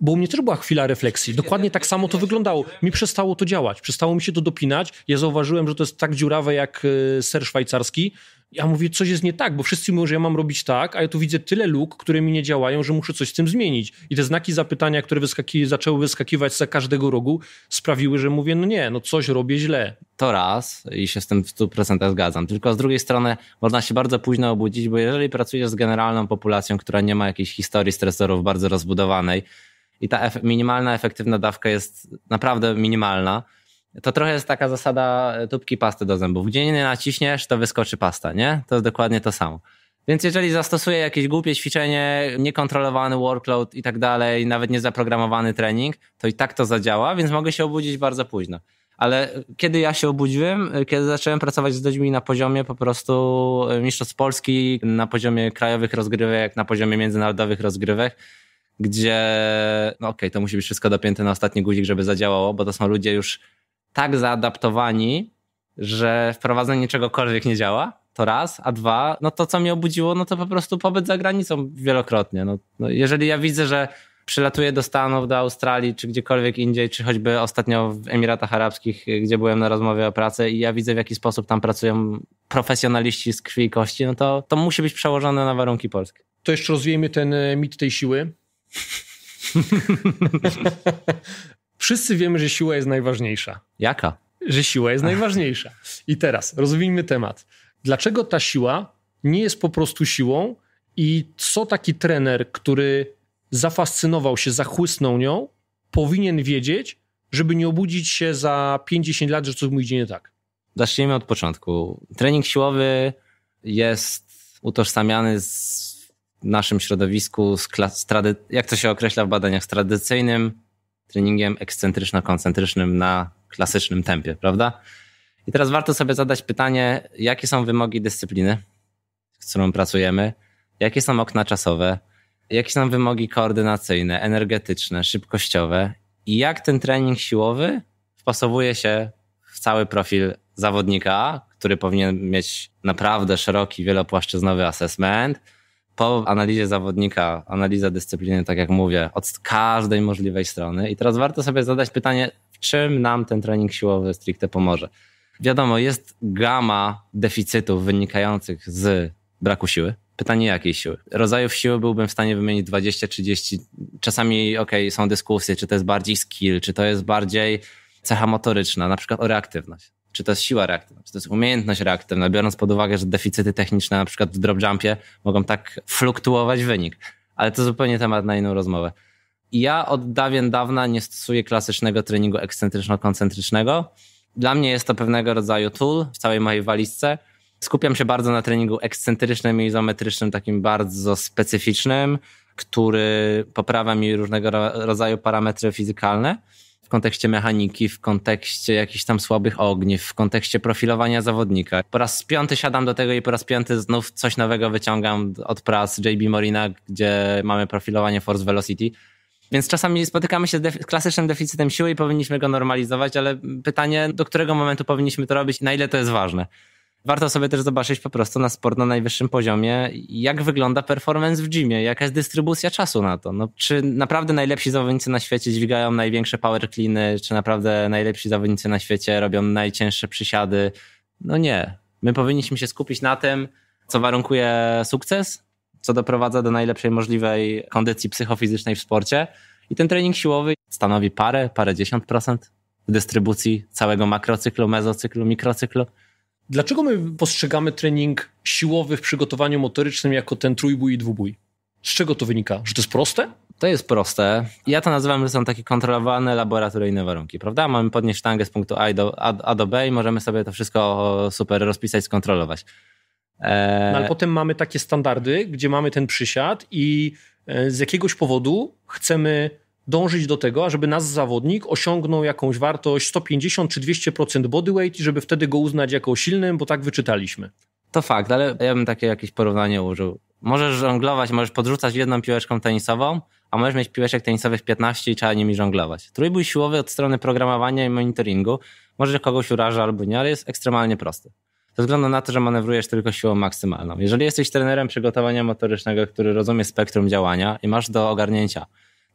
bo u mnie też była chwila refleksji. Dokładnie tak samo to wyglądało. Mi przestało to działać, przestało mi się to dopinać. Ja zauważyłem, że to jest tak dziurawe jak e, ser szwajcarski. Ja mówię, coś jest nie tak, bo wszyscy mówią, że ja mam robić tak, a ja tu widzę tyle luk, które mi nie działają, że muszę coś z tym zmienić. I te znaki zapytania, które wyskaki zaczęły wyskakiwać za każdego rogu, sprawiły, że mówię, no nie, no coś robię źle. To raz i się z tym w 100% zgadzam. Tylko z drugiej strony można się bardzo późno obudzić, bo jeżeli pracujesz z generalną populacją, która nie ma jakiejś historii stresorów bardzo rozbudowanej, i ta ef minimalna efektywna dawka jest naprawdę minimalna. To trochę jest taka zasada e, tubki pasty do zębów. Gdzie nie naciśniesz, to wyskoczy pasta, nie? To jest dokładnie to samo. Więc jeżeli zastosuję jakieś głupie ćwiczenie, niekontrolowany workload i tak dalej, nawet niezaprogramowany trening, to i tak to zadziała, więc mogę się obudzić bardzo późno. Ale kiedy ja się obudziłem, e, kiedy zacząłem pracować z ludźmi na poziomie po prostu e, mistrzostw Polski, na poziomie krajowych rozgrywek, na poziomie międzynarodowych rozgrywek, gdzie, no okej, okay, to musi być wszystko dopięte na ostatni guzik, żeby zadziałało, bo to są ludzie już tak zaadaptowani, że wprowadzenie czegokolwiek nie działa, to raz, a dwa, no to co mnie obudziło, no to po prostu pobyt za granicą wielokrotnie. No, no jeżeli ja widzę, że przylatuję do Stanów, do Australii, czy gdziekolwiek indziej, czy choćby ostatnio w Emiratach Arabskich, y, gdzie byłem na rozmowie o pracy i ja widzę w jaki sposób tam pracują profesjonaliści z krwi i kości, no to, to musi być przełożone na warunki polskie. To jeszcze rozwijmy ten y, mit tej siły, Wszyscy wiemy, że siła jest najważniejsza. Jaka? Że siła jest najważniejsza. I teraz rozwijmy temat. Dlaczego ta siła nie jest po prostu siłą i co taki trener, który zafascynował się, zachłysnął nią, powinien wiedzieć, żeby nie obudzić się za 50 lat, że coś mu idzie nie tak? Zacznijmy od początku. Trening siłowy jest utożsamiany z naszym środowisku, z klas, trady, jak to się określa w badaniach, z tradycyjnym treningiem ekscentryczno-koncentrycznym na klasycznym tempie, prawda? I teraz warto sobie zadać pytanie, jakie są wymogi dyscypliny, z którą pracujemy, jakie są okna czasowe, jakie są wymogi koordynacyjne, energetyczne, szybkościowe i jak ten trening siłowy wpasowuje się w cały profil zawodnika, który powinien mieć naprawdę szeroki, wielopłaszczyznowy assessment, po analizie zawodnika, analiza dyscypliny, tak jak mówię, od każdej możliwej strony. I teraz warto sobie zadać pytanie, w czym nam ten trening siłowy stricte pomoże. Wiadomo, jest gama deficytów wynikających z braku siły. Pytanie jakiej siły? Rodzajów siły byłbym w stanie wymienić 20, 30. Czasami, okej, okay, są dyskusje, czy to jest bardziej skill, czy to jest bardziej cecha motoryczna, na przykład o reaktywność czy to jest siła reaktywna, czy to jest umiejętność reaktywna, no biorąc pod uwagę, że deficyty techniczne na przykład w drop jumpie mogą tak fluktuować wynik. Ale to zupełnie temat na inną rozmowę. Ja od dawien dawna nie stosuję klasycznego treningu ekscentryczno-koncentrycznego. Dla mnie jest to pewnego rodzaju tool w całej mojej walizce. Skupiam się bardzo na treningu ekscentrycznym i izometrycznym, takim bardzo specyficznym, który poprawia mi różnego rodzaju parametry fizykalne w kontekście mechaniki, w kontekście jakichś tam słabych ogniw, w kontekście profilowania zawodnika. Po raz piąty siadam do tego i po raz piąty znów coś nowego wyciągam od prac JB Morina, gdzie mamy profilowanie Force Velocity. Więc czasami spotykamy się z def klasycznym deficytem siły i powinniśmy go normalizować, ale pytanie, do którego momentu powinniśmy to robić, i na ile to jest ważne. Warto sobie też zobaczyć po prostu na sport na najwyższym poziomie, jak wygląda performance w gymie, jaka jest dystrybucja czasu na to. No, czy naprawdę najlepsi zawodnicy na świecie dźwigają największe power cleany, czy naprawdę najlepsi zawodnicy na świecie robią najcięższe przysiady? No nie. My powinniśmy się skupić na tym, co warunkuje sukces, co doprowadza do najlepszej możliwej kondycji psychofizycznej w sporcie. I ten trening siłowy stanowi parę, parę dziesiąt procent w dystrybucji całego makrocyklu, mezocyklu, mikrocyklu. Dlaczego my postrzegamy trening siłowy w przygotowaniu motorycznym jako ten trójbój i dwubój? Z czego to wynika? Że to jest proste? To jest proste. Ja to nazywam, że są takie kontrolowane laboratoryjne warunki, prawda? Mamy podnieść sztangę z punktu A do, A, A do B i możemy sobie to wszystko super rozpisać, skontrolować. Eee... No, ale potem mamy takie standardy, gdzie mamy ten przysiad i e, z jakiegoś powodu chcemy dążyć do tego, żeby nasz zawodnik osiągnął jakąś wartość 150 czy 200% bodyweight i żeby wtedy go uznać jako silnym, bo tak wyczytaliśmy. To fakt, ale ja bym takie jakieś porównanie użył. Możesz żonglować, możesz podrzucać jedną piłeczką tenisową, a możesz mieć piłeczek tenisowych 15 i trzeba nimi żonglować. Trójbój siłowy od strony programowania i monitoringu może kogoś uraża albo nie, ale jest ekstremalnie prosty. Ze względu na to, że manewrujesz tylko siłą maksymalną. Jeżeli jesteś trenerem przygotowania motorycznego, który rozumie spektrum działania i masz do ogarnięcia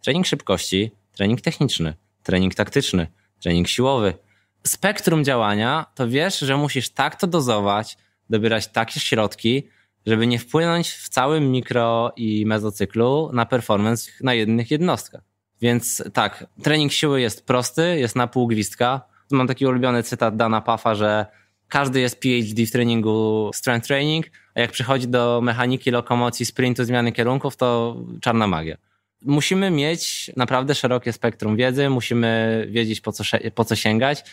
trening szybkości, trening techniczny, trening taktyczny, trening siłowy. Spektrum działania to wiesz, że musisz tak to dozować, dobierać takie środki, żeby nie wpłynąć w całym mikro i mezocyklu na performance na jednych jednostkach. Więc tak, trening siły jest prosty, jest na pół gwizdka. Mam taki ulubiony cytat Dana Pafa, że każdy jest PhD w treningu strength training, a jak przychodzi do mechaniki lokomocji, sprintu, zmiany kierunków, to czarna magia musimy mieć naprawdę szerokie spektrum wiedzy, musimy wiedzieć po co, po co sięgać.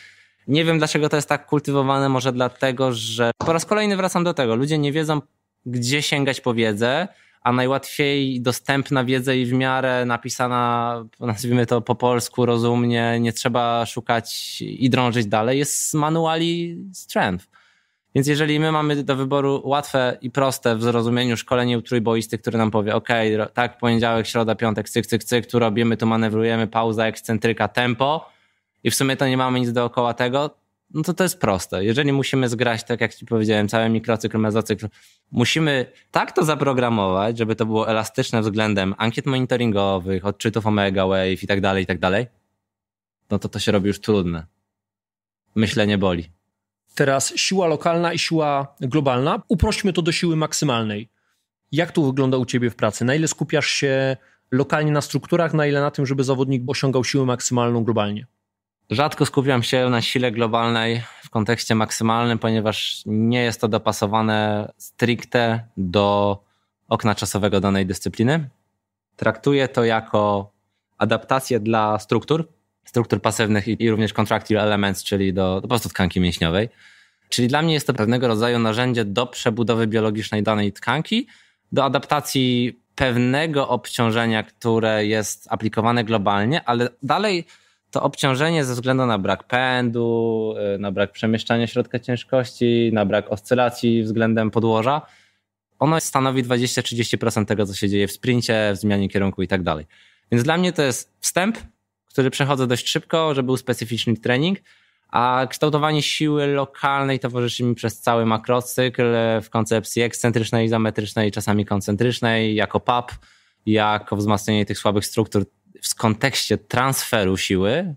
Nie wiem, dlaczego to jest tak kultywowane, może dlatego, że po raz kolejny wracam do tego. Ludzie nie wiedzą, gdzie sięgać po wiedzę, a najłatwiej dostępna wiedza i w miarę napisana, nazwijmy to po polsku, rozumnie, nie trzeba szukać i drążyć dalej, jest z manuali strength. Więc jeżeli my mamy do wyboru łatwe i proste w zrozumieniu szkolenie u trójboisty, który nam powie, ok, tak, poniedziałek, środa, piątek, cyk, cyk, cyk, tu robimy, tu manewrujemy, pauza, ekscentryka, tempo i w sumie to nie mamy nic dookoła tego, no to to jest proste. Jeżeli musimy zgrać, tak jak ci powiedziałem, cały mikrocykl, mezocykl, musimy tak to zaprogramować, żeby to było elastyczne względem ankiet monitoringowych, odczytów omega wave i tak dalej, i tak dalej, no to to się robi już trudne. Myślenie boli. Teraz siła lokalna i siła globalna. Uprośćmy to do siły maksymalnej. Jak to wygląda u ciebie w pracy? Na ile skupiasz się lokalnie na strukturach, na ile na tym, żeby zawodnik osiągał siłę maksymalną globalnie? Rzadko skupiam się na sile globalnej w kontekście maksymalnym, ponieważ nie jest to dopasowane stricte do okna czasowego danej dyscypliny. Traktuję to jako adaptację dla struktur, struktur pasywnych i, i również contractile elements, czyli do, do po prostu tkanki mięśniowej. Czyli dla mnie jest to pewnego rodzaju narzędzie do przebudowy biologicznej danej tkanki, do adaptacji pewnego obciążenia, które jest aplikowane globalnie, ale dalej to obciążenie ze względu na brak pędu, y, na brak przemieszczania środka ciężkości, na brak oscylacji względem podłoża, ono stanowi 20-30% tego, co się dzieje w sprincie, w zmianie kierunku i tak dalej. Więc dla mnie to jest wstęp, który przechodzę dość szybko, że był specyficzny trening, a kształtowanie siły lokalnej towarzyszy mi przez cały makrocykl w koncepcji ekscentrycznej, izometrycznej, czasami koncentrycznej, jako PAP, jako wzmacnianie tych słabych struktur w kontekście transferu siły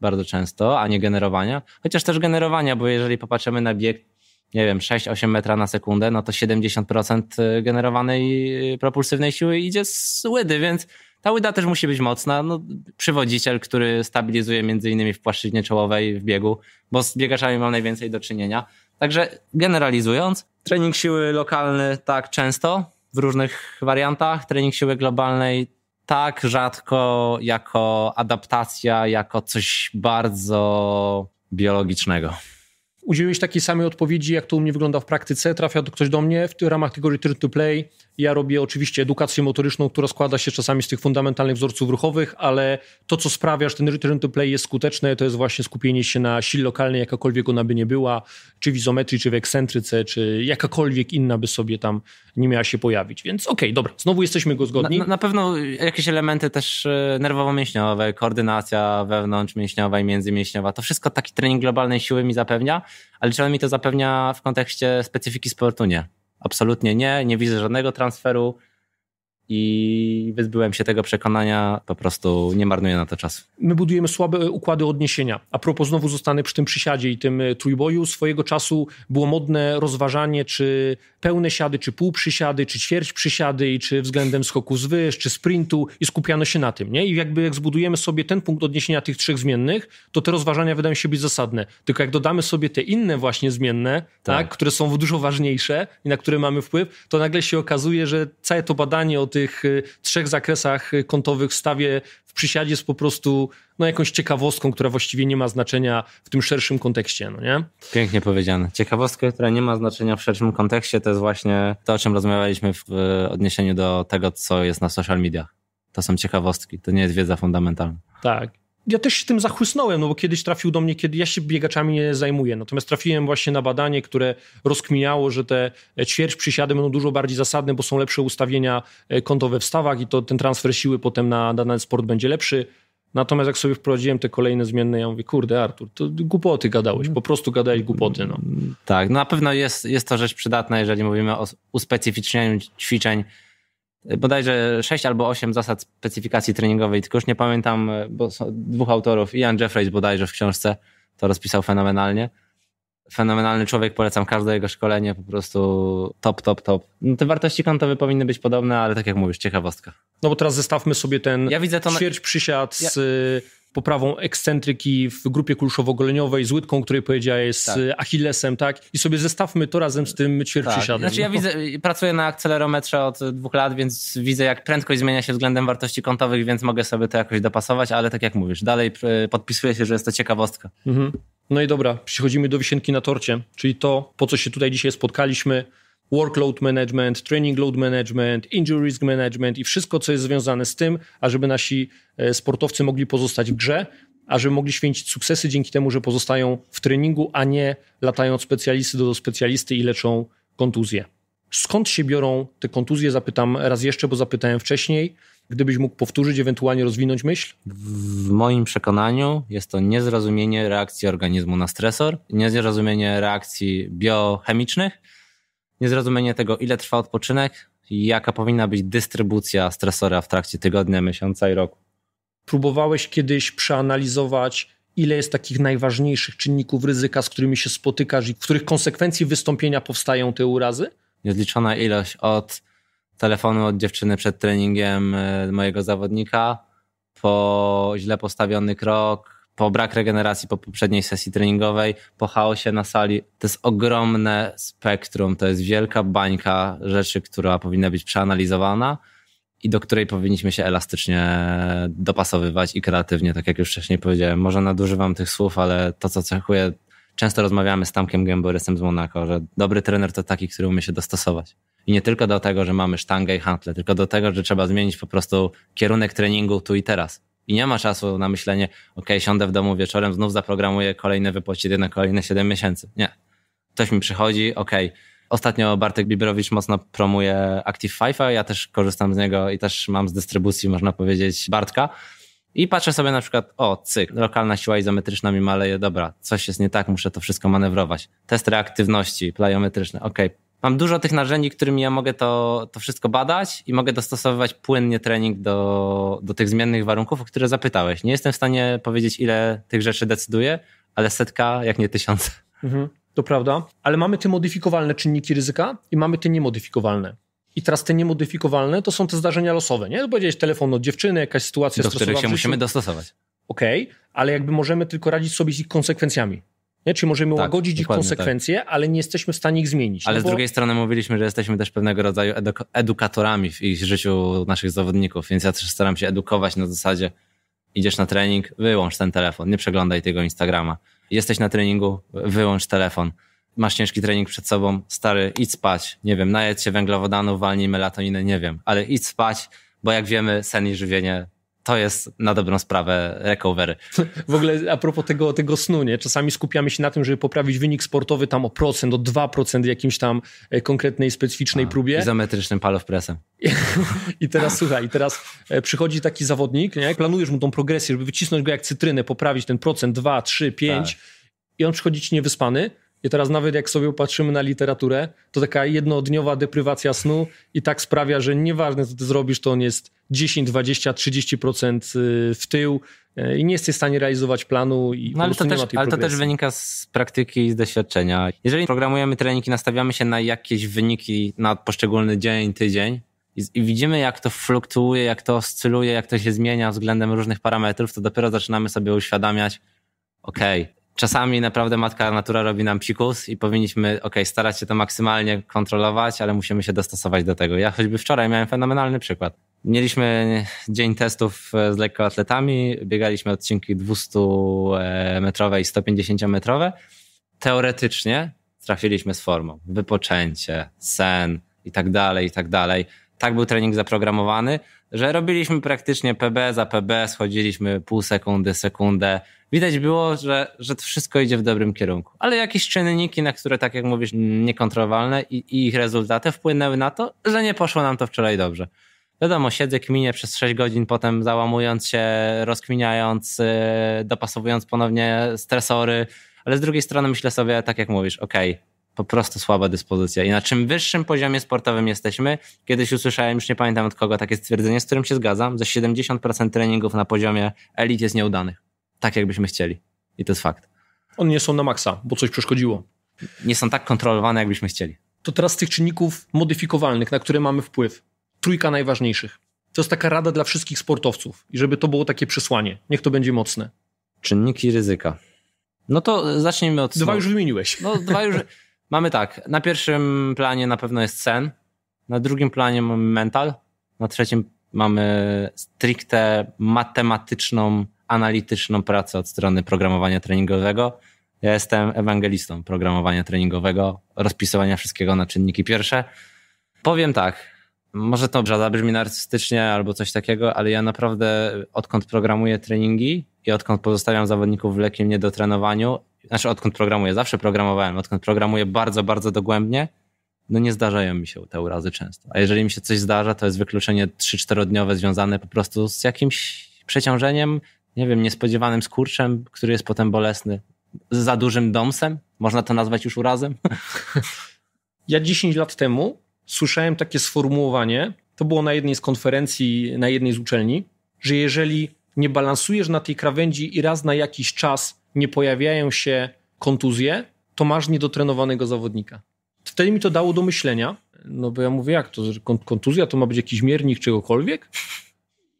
bardzo często, a nie generowania. Chociaż też generowania, bo jeżeli popatrzymy na bieg, nie wiem, 6-8 metra na sekundę, no to 70% generowanej propulsywnej siły idzie z łydy, więc ta łyda też musi być mocna. No, przywodziciel, który stabilizuje między innymi w płaszczyźnie czołowej w biegu, bo z biegaczami mam najwięcej do czynienia. Także generalizując, trening siły lokalny tak często w różnych wariantach, trening siły globalnej tak rzadko jako adaptacja, jako coś bardzo biologicznego udzieliłeś takiej samej odpowiedzi, jak to u mnie wygląda w praktyce. Trafia ktoś do mnie w ramach tego Return to Play. Ja robię oczywiście edukację motoryczną, która składa się czasami z tych fundamentalnych wzorców ruchowych, ale to, co sprawia, że ten Return to Play jest skuteczny, to jest właśnie skupienie się na sił lokalnej, jakakolwiek ona by nie była, czy w izometrii, czy w ekscentryce, czy jakakolwiek inna by sobie tam nie miała się pojawić. Więc okej, okay, dobra, znowu jesteśmy go zgodni. Na, na pewno jakieś elementy też e, nerwowo-mięśniowe, koordynacja wewnątrzmięśniowa i międzymięśniowa. To wszystko taki trening globalnej siły mi zapewnia, ale czy on mi to zapewnia w kontekście specyfiki sportu? Nie. Absolutnie nie. Nie widzę żadnego transferu i wyzbyłem się tego przekonania, po prostu nie marnuję na to czasu. My budujemy słabe układy odniesienia. A propos, znowu zostanę przy tym przysiadzie i tym e, trójboju. Swojego czasu było modne rozważanie, czy pełne siady, czy pół przysiady, czy ćwierć przysiady i czy względem skoku z wyż, czy sprintu i skupiano się na tym, nie? I jakby jak zbudujemy sobie ten punkt odniesienia tych trzech zmiennych, to te rozważania wydają się być zasadne. Tylko jak dodamy sobie te inne właśnie zmienne, tak. tak które są dużo ważniejsze i na które mamy wpływ, to nagle się okazuje, że całe to badanie o tym tych y, trzech zakresach y, kątowych stawię w przysiadzie z po prostu no, jakąś ciekawostką, która właściwie nie ma znaczenia w tym szerszym kontekście, no nie? Pięknie powiedziane. Ciekawostka, która nie ma znaczenia w szerszym kontekście, to jest właśnie to, o czym rozmawialiśmy w odniesieniu do tego, co jest na social mediach. To są ciekawostki, to nie jest wiedza fundamentalna. Tak ja też się tym zachłysnąłem, no bo kiedyś trafił do mnie, kiedy ja się biegaczami nie zajmuję. Natomiast trafiłem właśnie na badanie, które rozkminiało, że te e, ćwierć przysiady będą dużo bardziej zasadne, bo są lepsze ustawienia e, kątowe w stawach i to ten transfer siły potem na dany sport będzie lepszy. Natomiast jak sobie wprowadziłem te kolejne zmienne, ja mówię, kurde Artur, to głupoty gadałeś, po prostu gadałeś głupoty. No. Tak, no na pewno jest, jest to rzecz przydatna, jeżeli mówimy o uspecyficznianiu ćwiczeń bodajże 6 albo 8 zasad specyfikacji treningowej, tylko już nie pamiętam, e, bo są dwóch autorów, Ian Jeffreys bodajże w książce to rozpisał fenomenalnie. Fenomenalny człowiek, polecam każde jego szkolenie, po prostu top, top, top. No te wartości kątowe powinny być podobne, ale tak jak mówisz, ciekawostka. No bo teraz zestawmy sobie ten ja widzę to na... ćwierć przysiad z poprawą ekscentryki w grupie kulszowo-goleniowej, z łydką, której powiedziała jest tak. Achillesem, tak? I sobie zestawmy to razem z tym ćwierćprzysiadem. Tak. Znaczy ja widzę, pracuję na akcelerometrze od dwóch lat, więc widzę jak prędkość zmienia się względem wartości kątowych, więc mogę sobie to jakoś dopasować, ale tak jak mówisz, dalej e, podpisuję się, że jest to ciekawostka. Mhm. No i dobra, przechodzimy do wisienki na torcie, czyli to, po co się tutaj dzisiaj spotkaliśmy – workload management, training load management, injury risk management i wszystko, co jest związane z tym, ażeby nasi e, sportowcy mogli pozostać w grze, ażeby mogli święcić sukcesy dzięki temu, że pozostają w treningu, a nie latają od specjalisty do specjalisty i leczą kontuzje. Skąd się biorą te kontuzje? Zapytam raz jeszcze, bo zapytałem wcześniej. Gdybyś mógł powtórzyć, ewentualnie rozwinąć myśl? W moim przekonaniu jest to niezrozumienie reakcji organizmu na stresor, niezrozumienie reakcji biochemicznych niezrozumienie tego, ile trwa odpoczynek, i jaka powinna być dystrybucja stresora w trakcie tygodnia, miesiąca i roku. Próbowałeś kiedyś przeanalizować, ile jest takich najważniejszych czynników ryzyka, z którymi się spotykasz i w których konsekwencji wystąpienia powstają te urazy? Niezliczona ilość od telefonu od dziewczyny przed treningiem e, mojego zawodnika, po źle postawiony krok, po brak regeneracji po poprzedniej sesji treningowej, po chaosie na sali. To jest ogromne spektrum, to jest wielka bańka rzeczy, która powinna być przeanalizowana i do której powinniśmy się elastycznie dopasowywać i kreatywnie, tak jak już wcześniej powiedziałem. Może nadużywam tych słów, ale to, co cechuje, często rozmawiamy z Tamkiem Gęborysem z Monako, że dobry trener to taki, który umie się dostosować. I nie tylko do tego, że mamy sztangę i hantle, tylko do tego, że trzeba zmienić po prostu kierunek treningu tu i teraz i nie ma czasu na myślenie, ok, siądę w domu wieczorem, znów zaprogramuję kolejne wypłaty na kolejne 7 miesięcy. Nie. Ktoś mi przychodzi, ok. Ostatnio Bartek Biberowicz mocno promuje Active FIFA. ja też korzystam z niego i też mam z dystrybucji, można powiedzieć, Bartka. I patrzę sobie na przykład, o, cyk, lokalna siła izometryczna mi maleje, dobra, coś jest nie tak, muszę to wszystko manewrować. Test reaktywności, plyometryczny, ok, mam dużo tych narzędzi, którymi ja mogę to, to wszystko badać i mogę dostosowywać płynnie trening do, do tych zmiennych warunków, o które zapytałeś. Nie jestem w stanie powiedzieć, ile tych rzeczy decyduje, ale setka, jak nie tysiące. Mhm, to prawda. Ale mamy te modyfikowalne czynniki ryzyka i mamy te niemodyfikowalne. I teraz te niemodyfikowalne to są te zdarzenia losowe, nie? Powiedziałeś telefon od dziewczyny, jakaś sytuacja Do których się musimy dostosować. Okej, okay, ale jakby możemy tylko radzić sobie z ich konsekwencjami. Nie? Czyli możemy tak, łagodzić ich konsekwencje, tak. ale nie jesteśmy w stanie ich zmienić. Ale no bo... z drugiej strony mówiliśmy, że jesteśmy też pewnego rodzaju eduk edukatorami w ich życiu naszych zawodników, więc ja też staram się edukować na zasadzie idziesz na trening, wyłącz ten telefon, nie przeglądaj tego Instagrama. Jesteś na treningu, wyłącz telefon. Masz ciężki trening przed sobą, stary, idź spać, nie wiem, najedź się węglowodanów, walnij melatoninę, nie wiem, ale idź spać, bo jak wiemy, sen i żywienie to jest na dobrą sprawę recovery. W ogóle a propos tego, tego snu, nie? czasami skupiamy się na tym, żeby poprawić wynik sportowy tam o procent, o 2% jakimś tam e, konkretnej, specyficznej a, próbie. Izometrycznym palow presem. I teraz słuchaj, i teraz e, przychodzi taki zawodnik, nie? planujesz mu tą progresję, żeby wycisnąć go jak cytrynę, poprawić ten procent, 2, 3, 5 tak. i on przychodzi ci niewyspany, i teraz nawet jak sobie patrzymy na literaturę, to taka jednodniowa deprywacja snu i tak sprawia, że nieważne co ty zrobisz, to on jest 10, 20, 30% w tył y, i nie jesteś w stanie realizować planu i no, ale to też, Ale to też wynika z praktyki i z doświadczenia. Jeżeli programujemy treningi, nastawiamy się na jakieś wyniki na poszczególny dzień, tydzień, i widzimy, jak to fluktuuje, jak to oscyluje, jak to się zmienia względem różnych parametrów, to dopiero zaczynamy sobie uświadamiać, okej, okay, czasami naprawdę matka natura robi nam psikus i powinniśmy, ok, starać się to maksymalnie kontrolować, ale musimy się dostosować do tego. Ja choćby wczoraj miałem fenomenalny przykład. Mieliśmy dzień testów e, z lekkoatletami, biegaliśmy odcinki 200-metrowe e, i 150-metrowe. Teoretycznie trafiliśmy z formą. Wypoczęcie, sen i tak dalej, i tak dalej tak był trening zaprogramowany, że robiliśmy praktycznie PB za PB, schodziliśmy pół sekundy, sekundę. Widać było, że, że to wszystko idzie w dobrym kierunku. Ale jakieś czynniki, na które, tak jak mówisz, niekontrolowalne i, i ich rezultaty wpłynęły na to, że nie poszło nam to wczoraj dobrze. Wiadomo, siedzę, kminię przez 6 godzin, potem załamując się, rozkminiając, y, dopasowując ponownie stresory, ale z drugiej strony myślę sobie, tak jak mówisz, okej, okay, po prostu słaba dyspozycja. I na czym wyższym poziomie sportowym jesteśmy, kiedyś usłyszałem, już nie pamiętam od kogo, takie stwierdzenie, z którym się zgadzam, że 70% treningów na poziomie elit jest nieudanych. Tak, jakbyśmy chcieli. I to jest fakt. One nie są na maksa, bo coś przeszkodziło. Nie są tak kontrolowane, jakbyśmy chcieli. To teraz z tych czynników modyfikowalnych, na które mamy wpływ. Trójka najważniejszych. To jest taka rada dla wszystkich sportowców i żeby to było takie przesłanie. Niech to będzie mocne. Czynniki ryzyka. No to zacznijmy od. Dwa już wymieniłeś. No, dwa już. Mamy tak, na pierwszym planie na pewno jest sen, na drugim planie mamy mental, na trzecim mamy stricte matematyczną, analityczną pracę od strony programowania treningowego. Ja jestem ewangelistą programowania treningowego, rozpisywania wszystkiego na czynniki pierwsze. Powiem tak, może to brzada brzmi narcystycznie albo coś takiego, ale ja naprawdę odkąd programuję treningi i odkąd pozostawiam zawodników w lekkim niedotrenowaniu, znaczy odkąd programuję, zawsze programowałem, odkąd programuję bardzo, bardzo dogłębnie, no nie zdarzają mi się te urazy często. A jeżeli mi się coś zdarza, to jest wykluczenie 3-4-dniowe związane po prostu z jakimś przeciążeniem, nie wiem, niespodziewanym skurczem, który jest potem bolesny. Z za dużym domsem? Można to nazwać już urazem? Ja 10 lat temu słyszałem takie sformułowanie, to było na jednej z konferencji, na jednej z uczelni, że jeżeli nie balansujesz na tej krawędzi i raz na jakiś czas nie pojawiają się kontuzje, to masz niedotrenowanego zawodnika. Wtedy mi to dało do myślenia, no bo ja mówię, jak to, kontuzja to ma być jakiś miernik czegokolwiek?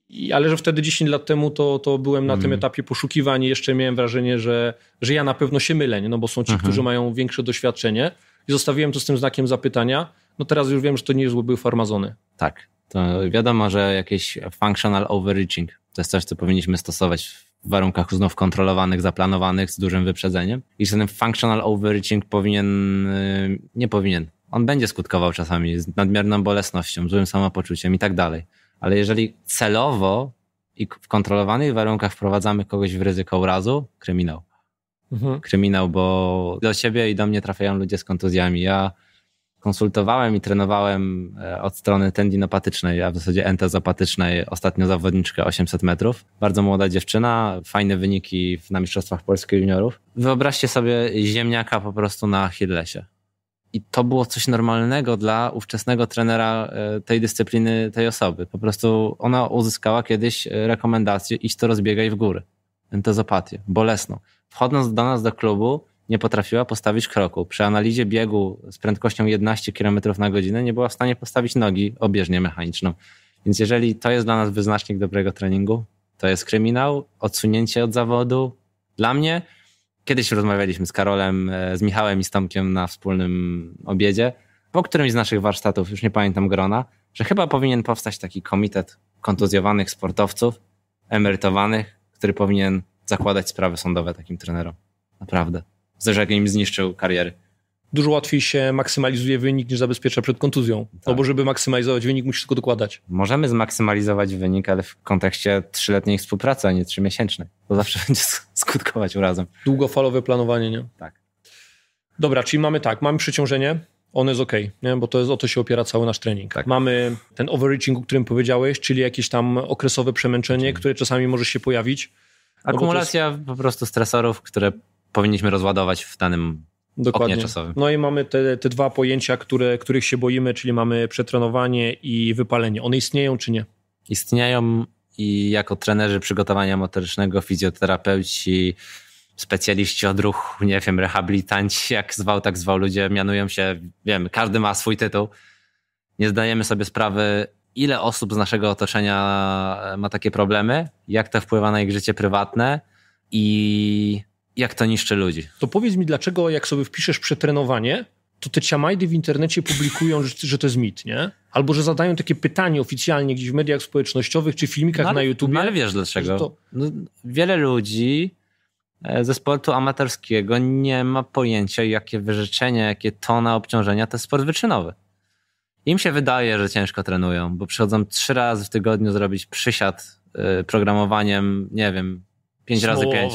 I, ale że wtedy 10 lat temu to, to byłem na mm. tym etapie poszukiwań i jeszcze miałem wrażenie, że, że ja na pewno się mylę, nie? no bo są ci, Aha. Mhm. którzy mają większe doświadczenie i zostawiłem to z tym znakiem zapytania. No teraz już wiem, że to nie były farmazony. Tak, to wiadomo, że jakieś functional overreaching to jest coś, co powinniśmy stosować w warunkach znów kontrolowanych, zaplanowanych, z dużym wyprzedzeniem. I ten functional overreaching powinien, y, nie powinien, on będzie skutkował czasami z nadmierną bolesnością, złym samopoczuciem i tak dalej. Ale jeżeli celowo i w kontrolowanych warunkach wprowadzamy kogoś w ryzyko urazu, kryminał. Mhm. Kryminał, bo do siebie i do mnie trafiają ludzie z kontuzjami. Ja konsultowałem i trenowałem e, od strony tendinopatycznej, a w zasadzie entezopatycznej, ostatnio zawodniczkę 800 metrów. Bardzo młoda dziewczyna, fajne wyniki na Mistrzostwach polskich Juniorów. Wyobraźcie sobie ziemniaka po prostu na Achillesie. I to było coś normalnego dla ówczesnego trenera e, tej dyscypliny, tej osoby. Po prostu ona uzyskała kiedyś e, rekomendację, iść to rozbiegaj w góry. Entezopatię, bolesną. Wchodząc do nas do klubu, nie potrafiła postawić kroku. Przy analizie biegu z prędkością 11 km na godzinę nie była w stanie postawić nogi obieżnie mechaniczną. Więc jeżeli to jest dla nas wyznacznik dobrego treningu, to jest kryminał, odsunięcie od zawodu. Dla mnie, kiedyś rozmawialiśmy z Karolem, e, z Michałem i z Tomkiem na wspólnym obiedzie, po którymś z naszych warsztatów, już nie pamiętam grona, że chyba powinien powstać taki komitet kontuzjowanych sportowców, emerytowanych, który powinien zakładać sprawy sądowe takim trenerom. Naprawdę. Zależy, jak im zniszczył kariery. Dużo łatwiej się maksymalizuje wynik niż zabezpiecza przed kontuzją. Tak. No bo żeby maksymalizować wynik, musisz tylko dokładać. Możemy zmaksymalizować wynik, ale w kontekście trzyletniej współpracy, a nie trzymiesięcznej. To zawsze będzie skutkować urazem. Długofalowe planowanie, nie? Tak. Dobra, czyli mamy tak, mamy przyciążenie, ono jest ok, nie? bo to jest, o to się opiera cały nasz trening. Tak. Mamy ten overreaching, o którym powiedziałeś, czyli jakieś tam okresowe przemęczenie, które czasami może się pojawić. No Akumulacja no jest... po prostu stresorów, które powinniśmy rozładować w danym Dokładnie. oknie czasowym. No i mamy te, te dwa pojęcia, które, których się boimy, czyli mamy przetrenowanie i wypalenie. One istnieją czy nie? Istnieją i jako trenerzy przygotowania motorycznego, fizjoterapeuci, specjaliści od ruchu, nie wiem, rehabilitanci, jak zwał, tak zwał ludzie, mianują się, wiem, każdy ma swój tytuł. Nie zdajemy sobie sprawy, ile osób z naszego otoczenia e, ma takie problemy, jak to wpływa na ich życie prywatne i jak to niszczy ludzi. To powiedz mi, dlaczego jak sobie wpiszesz przetrenowanie, to te ciamajdy w internecie publikują, że, że to jest mit, nie? Albo że zadają takie pytanie oficjalnie gdzieś w mediach społecznościowych czy filmikach no, na YouTube. No ale wiesz dlaczego? To... No, wiele ludzi e, ze sportu amatorskiego nie ma pojęcia, jakie wyrzeczenia, jakie tona obciążenia to jest sport wyczynowy. Im się wydaje, że ciężko trenują, bo przychodzą trzy razy w tygodniu zrobić przysiad e, programowaniem, nie wiem, pięć razy pięć.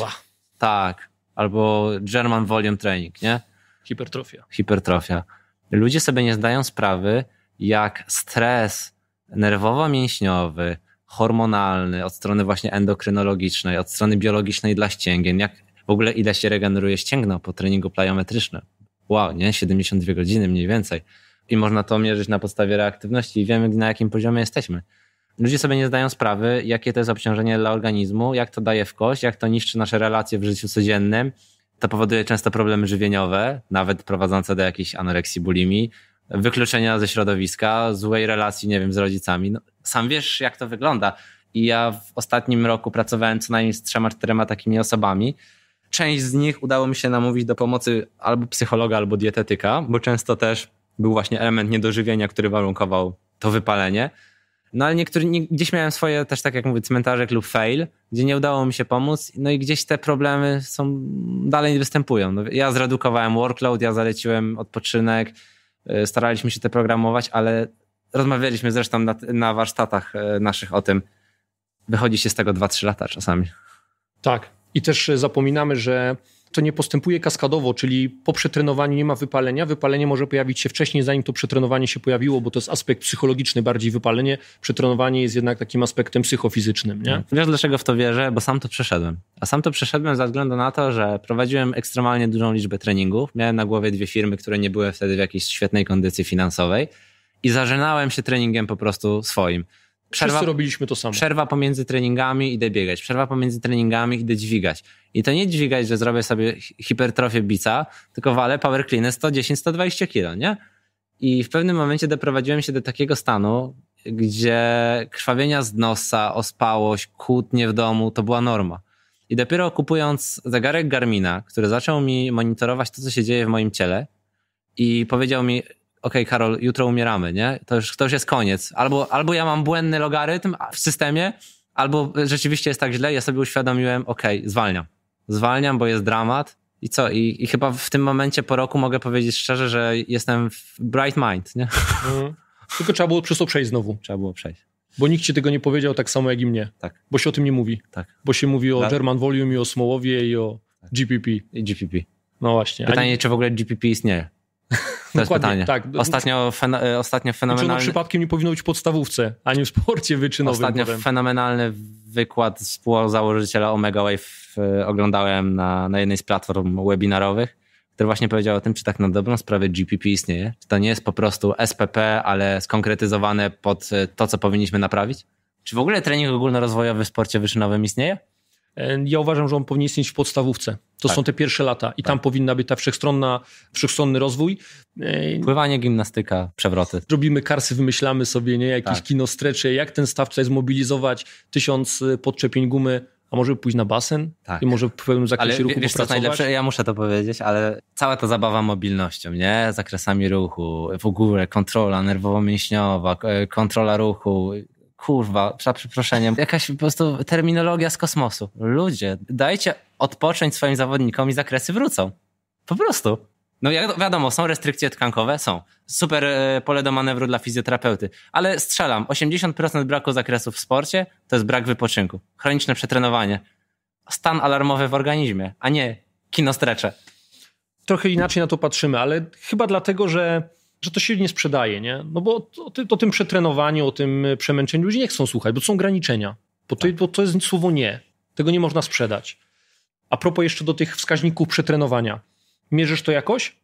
Tak. Albo German Volume Training, nie? Hipertrofia. Hipertrofia. Ludzie sobie nie zdają sprawy, jak stres nerwowo-mięśniowy, hormonalny, od strony właśnie endokrynologicznej, od strony biologicznej dla ścięgien, jak w ogóle ile się regeneruje ścięgno po treningu plyometrycznym. Wow, nie? 72 godziny mniej więcej. I można to mierzyć na podstawie reaktywności i wiemy, na jakim poziomie jesteśmy. Ludzie sobie nie zdają sprawy, jakie to jest obciążenie dla organizmu, jak to daje w kość, jak to niszczy nasze relacje w życiu codziennym. To powoduje często problemy żywieniowe, nawet prowadzące do jakiejś anoreksji, bulimii, wykluczenia ze środowiska, złej relacji, nie wiem, z rodzicami. No, sam wiesz, jak to wygląda. I ja w ostatnim roku pracowałem co najmniej z trzema, czterema takimi osobami. Część z nich udało mi się namówić do pomocy albo psychologa, albo dietetyka, bo często też był właśnie element niedożywienia, który warunkował to wypalenie no ale niektórzy, nie, gdzieś miałem swoje też, tak jak mówię, cmentarzek lub fail, gdzie nie udało mi się pomóc, no i gdzieś te problemy są, dalej występują. No, ja zredukowałem workload, ja zaleciłem odpoczynek, y, staraliśmy się te programować, ale rozmawialiśmy zresztą na, na warsztatach y, naszych o tym. Wychodzi się z tego 2-3 lata czasami. Tak. I też y, zapominamy, że to nie postępuje kaskadowo, czyli po przetrenowaniu nie ma wypalenia. Wypalenie może pojawić się wcześniej, zanim to przetrenowanie się pojawiło, bo to jest aspekt psychologiczny bardziej wypalenie. Przetrenowanie jest jednak takim aspektem psychofizycznym. Nie? No. Wiesz dlaczego w to wierzę? Bo sam to przeszedłem. A sam to przeszedłem ze względu na to, że prowadziłem ekstremalnie dużą liczbę treningów. Miałem na głowie dwie firmy, które nie były wtedy w jakiejś świetnej kondycji finansowej i zażenałem się treningiem po prostu swoim. Przerwa, Wszyscy robiliśmy to samo. Przerwa pomiędzy treningami, idę biegać. Przerwa pomiędzy treningami, idę dźwigać. I to nie dźwigać, że zrobię sobie hipertrofię bica, tylko walę power cleanę 110-120 kg, nie? I w pewnym momencie doprowadziłem się do takiego stanu, gdzie krwawienia z nosa, ospałość, kłótnie w domu to była norma. I dopiero kupując zegarek Garmina, który zaczął mi monitorować to, co się dzieje w moim ciele i powiedział mi, okay, Karol, jutro umieramy, nie? To już, to już jest koniec. Albo, albo ja mam błędny logarytm w systemie, albo rzeczywiście jest tak źle, ja sobie uświadomiłem, okej, okay, zwalniam. Zwalniam, bo jest dramat, i co? I, I, chyba w tym momencie po roku mogę powiedzieć szczerze, że jestem w bright mind, nie? Mhm. Tylko trzeba było przez to przejść znowu. Trzeba było przejść. Bo nikt ci tego nie powiedział tak samo jak i mnie. Tak. Bo się o tym nie mówi. Tak. Bo się mówi o tak. German Volume i o Smołowie i o tak. GPP. I GPP. No właśnie. Pytanie, czy w ogóle GPP istnieje. To jest pytanie. Tak. Ostatnio, fen, e, ostatnio znaczy, no, fenomenalny... przypadkiem nie powinno być w podstawówce, ani w sporcie wyczynowym. Ostatnio fenomenalny wykład współzałożyciela Omega Wave e, oglądałem na, na jednej z platform webinarowych, który właśnie powiedział o tym, czy tak na dobrą sprawę GPP istnieje. Czy to nie jest po prostu SPP, ale skonkretyzowane pod e, to, co powinniśmy naprawić? Czy w ogóle trening ogólnorozwojowy w sporcie wyczynowym istnieje? E, ja uważam, że on powinien istnieć w podstawówce. To tak. są te pierwsze lata i tak. tam powinna być ta wszechstronna, wszechstronny rozwój. E, Pływanie, gimnastyka, przewroty. Robimy karsy, wymyślamy sobie nie jakieś tak. strecze, jak ten staw tutaj zmobilizować, tysiąc e, podczepień gumy, a może pójść na basen tak. i może w pewnym zakresie ale ruchu wiesz, co najlepsze? Ja muszę to powiedzieć, ale cała ta zabawa mobilnością, nie? Zakresami ruchu, w ogóle kontrola nerwowo-mięśniowa, kontrola ruchu, kurwa, za przeproszeniem, jakaś po prostu terminologia z kosmosu. Ludzie, dajcie odpocząć swoim zawodnikom i zakresy wrócą. Po prostu. No jak wiadomo, są restrykcje tkankowe, są. Super e, pole do manewru dla fizjoterapeuty. Ale strzelam, 80% braku zakresu w sporcie to jest brak wypoczynku. Chroniczne przetrenowanie. Stan alarmowy w organizmie, a nie kinostrecze. Trochę inaczej na to patrzymy, ale chyba dlatego, że że to się nie sprzedaje, nie? No bo o, ty, o tym przetrenowaniu, o tym e, przemęczeniu ludzie nie chcą słuchać, bo to są ograniczenia. Bo to, tak. bo to jest słowo nie. Tego nie można sprzedać. A propos jeszcze do tych wskaźników przetrenowania. Mierzysz to jakoś?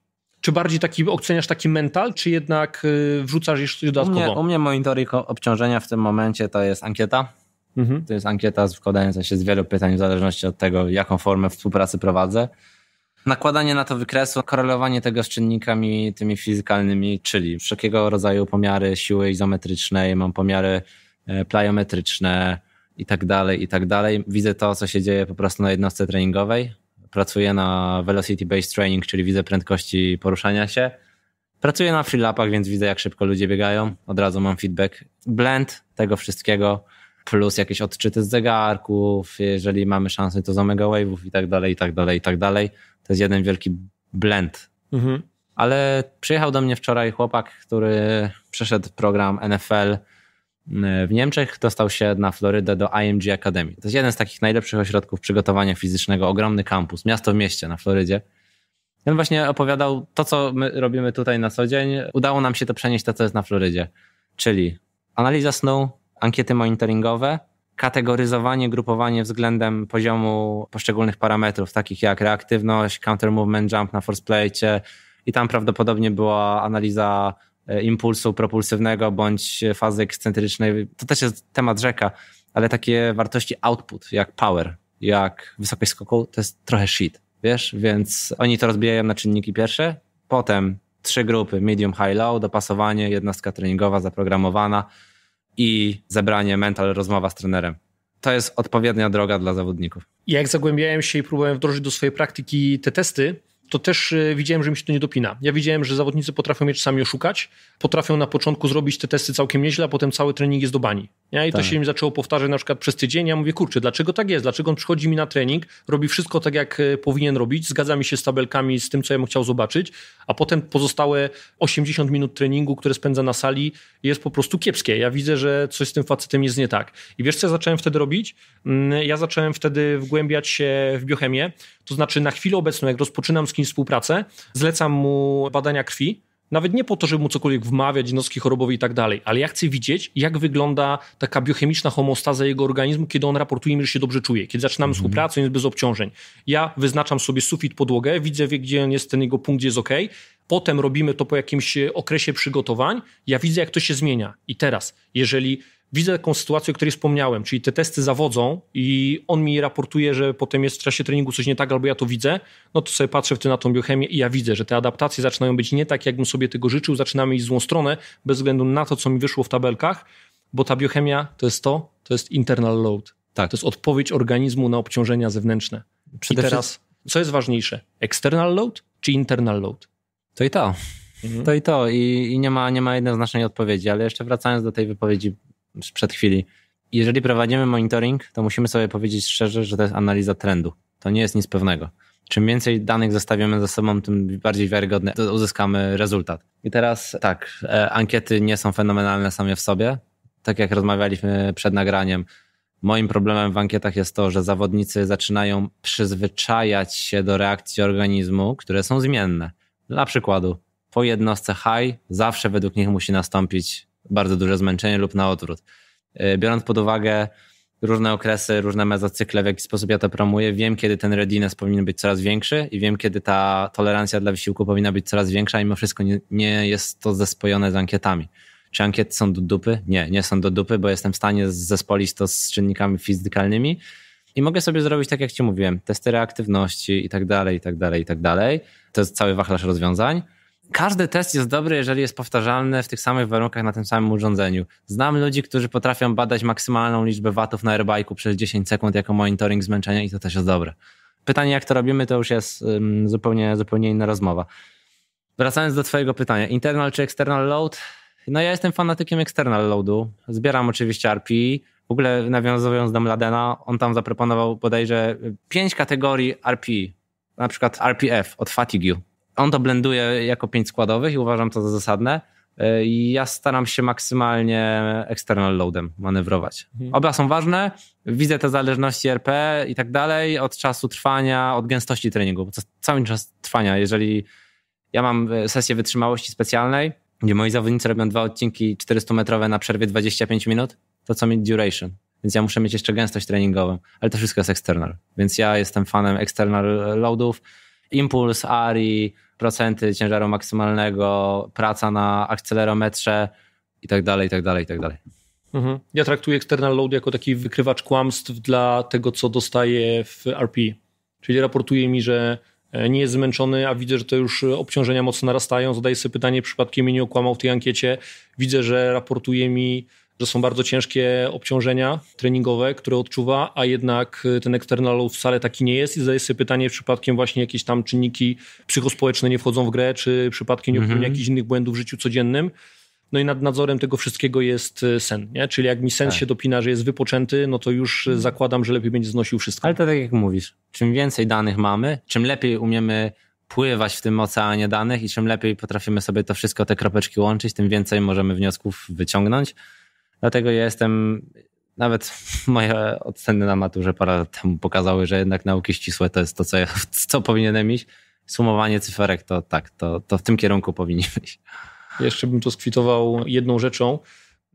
Czy bardziej taki, oceniasz taki mental, czy jednak e, wrzucasz jeszcze dodatkowo? U mnie, u mnie monitoring obciążenia w tym momencie to jest ankieta. Mhm. To jest ankieta z się z wielu pytań w zależności od tego, jaką formę współpracy prowadzę nakładanie na to wykresu, korelowanie tego z czynnikami tymi fizykalnymi, czyli wszelkiego rodzaju pomiary siły izometrycznej, mam pomiary e, plyometryczne i tak dalej, i tak dalej. Widzę to, co się dzieje po prostu na jednostce treningowej. Pracuję na velocity based training, czyli widzę prędkości poruszania się. Pracuję na freelapach, więc widzę, jak szybko ludzie biegają. Od razu mam feedback. Blend tego wszystkiego plus jakieś odczyty z zegarków, jeżeli mamy szansę, to z omega wave'ów i tak dalej, i tak dalej, i tak dalej. To jest jeden wielki blend. Mhm. Ale przyjechał do mnie wczoraj chłopak, który przeszedł program NFL y, w Niemczech, dostał się na Florydę do IMG Academy. To jest jeden z takich najlepszych ośrodków przygotowania fizycznego, ogromny kampus, miasto w mieście na Florydzie. I on właśnie opowiadał to, co my robimy tutaj na co dzień. Udało nam się to przenieść to, co jest na Florydzie, czyli analiza snu, ankiety monitoringowe, kategoryzowanie, grupowanie względem poziomu poszczególnych parametrów, takich jak reaktywność, counter movement, jump na force plate, i tam prawdopodobnie była analiza e, impulsu propulsywnego bądź fazy ekscentrycznej. To też jest temat rzeka, ale takie wartości output, jak power, jak wysokość skoku, to jest trochę shit, wiesz? Więc oni to rozbijają na czynniki pierwsze, potem trzy grupy, medium, high, low, dopasowanie, jednostka treningowa zaprogramowana, i zebranie mental, rozmowa z trenerem. To jest odpowiednia droga dla zawodników. Jak zagłębiałem się i próbowałem wdrożyć do swojej praktyki te testy, to też e, widziałem, że mi się to nie dopina. Ja widziałem, że zawodnicy potrafią mnie czasami oszukać, potrafią na początku zrobić te testy całkiem nieźle, a potem cały trening jest do bani. Ja i tak. to się mi zaczęło powtarzać na przykład przez tydzień. Ja mówię, kurczę, dlaczego tak jest? Dlaczego on przychodzi mi na trening, robi wszystko tak, jak e, powinien robić, zgadza mi się z tabelkami, z tym, co ja bym chciał zobaczyć, a potem pozostałe 80 minut treningu, które spędza na sali, jest po prostu kiepskie. Ja widzę, że coś z tym facetem jest nie tak. I wiesz, co ja zacząłem wtedy robić? Mm, ja zacząłem wtedy wgłębiać się w biochemię, to znaczy na chwilę obecną, jak rozpoczynam z kimś współpracę, zlecam mu badania krwi, nawet nie po to, żeby mu cokolwiek wmawiać, jednostki chorobowe i tak dalej, ale ja chcę widzieć, jak wygląda taka biochemiczna homostaza jego organizmu, kiedy on raportuje mi, że się dobrze czuje, kiedy zaczynamy mm. współpracę, jest bez obciążeń. Ja wyznaczam sobie sufit, podłogę, widzę, gdzie on jest, ten jego punkt, gdzie jest ok. Potem robimy to po jakimś e, okresie przygotowań. Ja widzę, jak to się zmienia. I teraz, jeżeli widzę taką sytuację, o której wspomniałem, czyli te testy zawodzą i on mi raportuje, że potem jest w czasie treningu coś nie tak, albo ja to widzę, no to sobie patrzę wtedy na tą biochemię i ja widzę, że te adaptacje zaczynają być nie tak, jakbym sobie tego życzył, zaczynamy iść w złą stronę, bez względu na to, co mi wyszło w tabelkach, bo ta biochemia to jest to, to jest internal load. Tak. To jest odpowiedź organizmu na obciążenia zewnętrzne. Przede I teraz, co jest ważniejsze, external load czy internal load? To i to. Mhm. To i to. I, i nie, ma, nie ma jednoznacznej odpowiedzi, ale jeszcze wracając do tej wypowiedzi sprzed chwili. Jeżeli prowadzimy monitoring, to musimy sobie powiedzieć szczerze, że to jest analiza trendu. To nie jest nic pewnego. Czym więcej danych zostawiamy za sobą, tym bardziej wiarygodny uzyskamy rezultat. I teraz tak, e, ankiety nie są fenomenalne same w sobie. Tak jak rozmawialiśmy przed nagraniem, moim problemem w ankietach jest to, że zawodnicy zaczynają przyzwyczajać się do reakcji organizmu, które są zmienne. Dla przykładu, po jednostce high zawsze według nich musi nastąpić bardzo duże zmęczenie lub na odwrót. E, biorąc pod uwagę różne okresy, różne mezocykle, w jaki sposób ja to promuję, wiem, kiedy ten readiness powinien być coraz większy i wiem, kiedy ta tolerancja dla wysiłku powinna być coraz większa, mimo wszystko nie, nie jest to zespojone z ankietami. Czy ankiety są do dupy? Nie, nie są do dupy, bo jestem w stanie zespolić to z czynnikami fizykalnymi i mogę sobie zrobić, tak jak Ci mówiłem, testy reaktywności i tak dalej, i tak dalej, i tak dalej. To jest cały wachlarz rozwiązań każdy test jest dobry, jeżeli jest powtarzalny w tych samych warunkach na tym samym urządzeniu. Znam ludzi, którzy potrafią badać maksymalną liczbę watów na airbike'u przez 10 sekund jako monitoring zmęczenia i to też jest dobre. Pytanie, jak to robimy, to już jest um, zupełnie, zupełnie inna rozmowa. Wracając do Twojego pytania, internal czy external load? No ja jestem fanatykiem external loadu. Zbieram oczywiście RPI. W ogóle nawiązując do Mladena, on tam zaproponował bodajże pięć kategorii RPI. na przykład RPF od fatigue on to blenduje jako pięć składowych i uważam to za zasadne. E, ja staram się maksymalnie external loadem manewrować. Mhm. Oba są ważne, widzę te zależności RP i tak dalej od czasu trwania, od gęstości treningu, bo to cały czas trwania. Jeżeli ja mam e, sesję wytrzymałości specjalnej, gdzie moi zawodnicy robią dwa odcinki 400-metrowe na przerwie 25 minut, to co mi duration? Więc ja muszę mieć jeszcze gęstość treningową, ale to wszystko jest external. Więc ja jestem fanem external loadów impuls ARI, procenty ciężaru maksymalnego, praca na akcelerometrze i tak dalej, i tak dalej, i tak dalej. Mhm. Ja traktuję external load jako taki wykrywacz kłamstw dla tego, co dostaję w RP. Czyli raportuje mi, że e, nie jest zmęczony, a widzę, że to już obciążenia mocno narastają. Zadaję sobie pytanie, przypadkiem mnie nie okłamał w tej ankiecie. Widzę, że raportuje mi, że są bardzo ciężkie obciążenia treningowe, które odczuwa, a jednak y, ten external wcale taki nie jest i zadaje sobie pytanie, czy przypadkiem właśnie jakieś tam czynniki psychospołeczne nie wchodzą w grę, czy przypadkiem nie mhm. jakichś innych błędów w życiu codziennym. No i nad nadzorem tego wszystkiego jest y, sen, nie? Czyli jak mi sen tak. się dopina, że jest wypoczęty, no to już y, mhm. zakładam, że lepiej będzie znosił wszystko. Ale to tak jak mówisz, czym więcej danych mamy, czym lepiej umiemy pływać w tym oceanie danych i czym lepiej potrafimy sobie to wszystko, te kropeczki łączyć, tym więcej możemy wniosków wyciągnąć. Dlatego ja jestem, nawet moje oceny na maturze parę lat temu pokazały, że jednak nauki ścisłe to jest to, co, ja, co powinienem iść. Sumowanie cyferek to tak, to, to w tym kierunku powinien iść. Jeszcze bym to skwitował jedną rzeczą.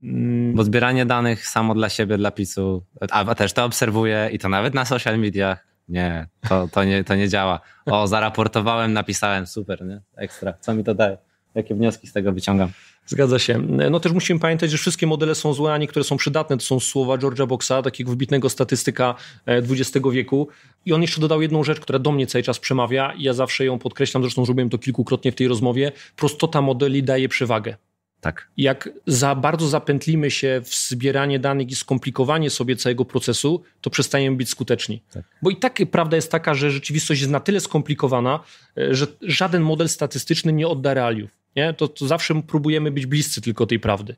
Mm. Bo zbieranie danych samo dla siebie, dla PiSu, a też to obserwuję i to nawet na social mediach, nie, to, to, nie, to nie działa. O, zaraportowałem, napisałem, super, nie? Ekstra. Co mi to daje? Jakie wnioski z tego wyciągam? Zgadza się. No też musimy pamiętać, że wszystkie modele są złe, a niektóre są przydatne. To są słowa George'a Boxa, takiego wybitnego statystyka XX e, wieku. I on jeszcze dodał jedną rzecz, która do mnie cały czas przemawia i ja zawsze ją podkreślam, zresztą zrobiłem to kilkukrotnie w tej rozmowie. Prostota modeli daje przewagę. Tak. Jak za bardzo zapętlimy się w zbieranie danych i skomplikowanie sobie całego procesu, to przestajemy być skuteczni. Tak. Bo i tak prawda jest taka, że rzeczywistość jest na tyle skomplikowana, e, że żaden model statystyczny nie odda realiów nie? To, to zawsze próbujemy być bliscy tylko tej prawdy.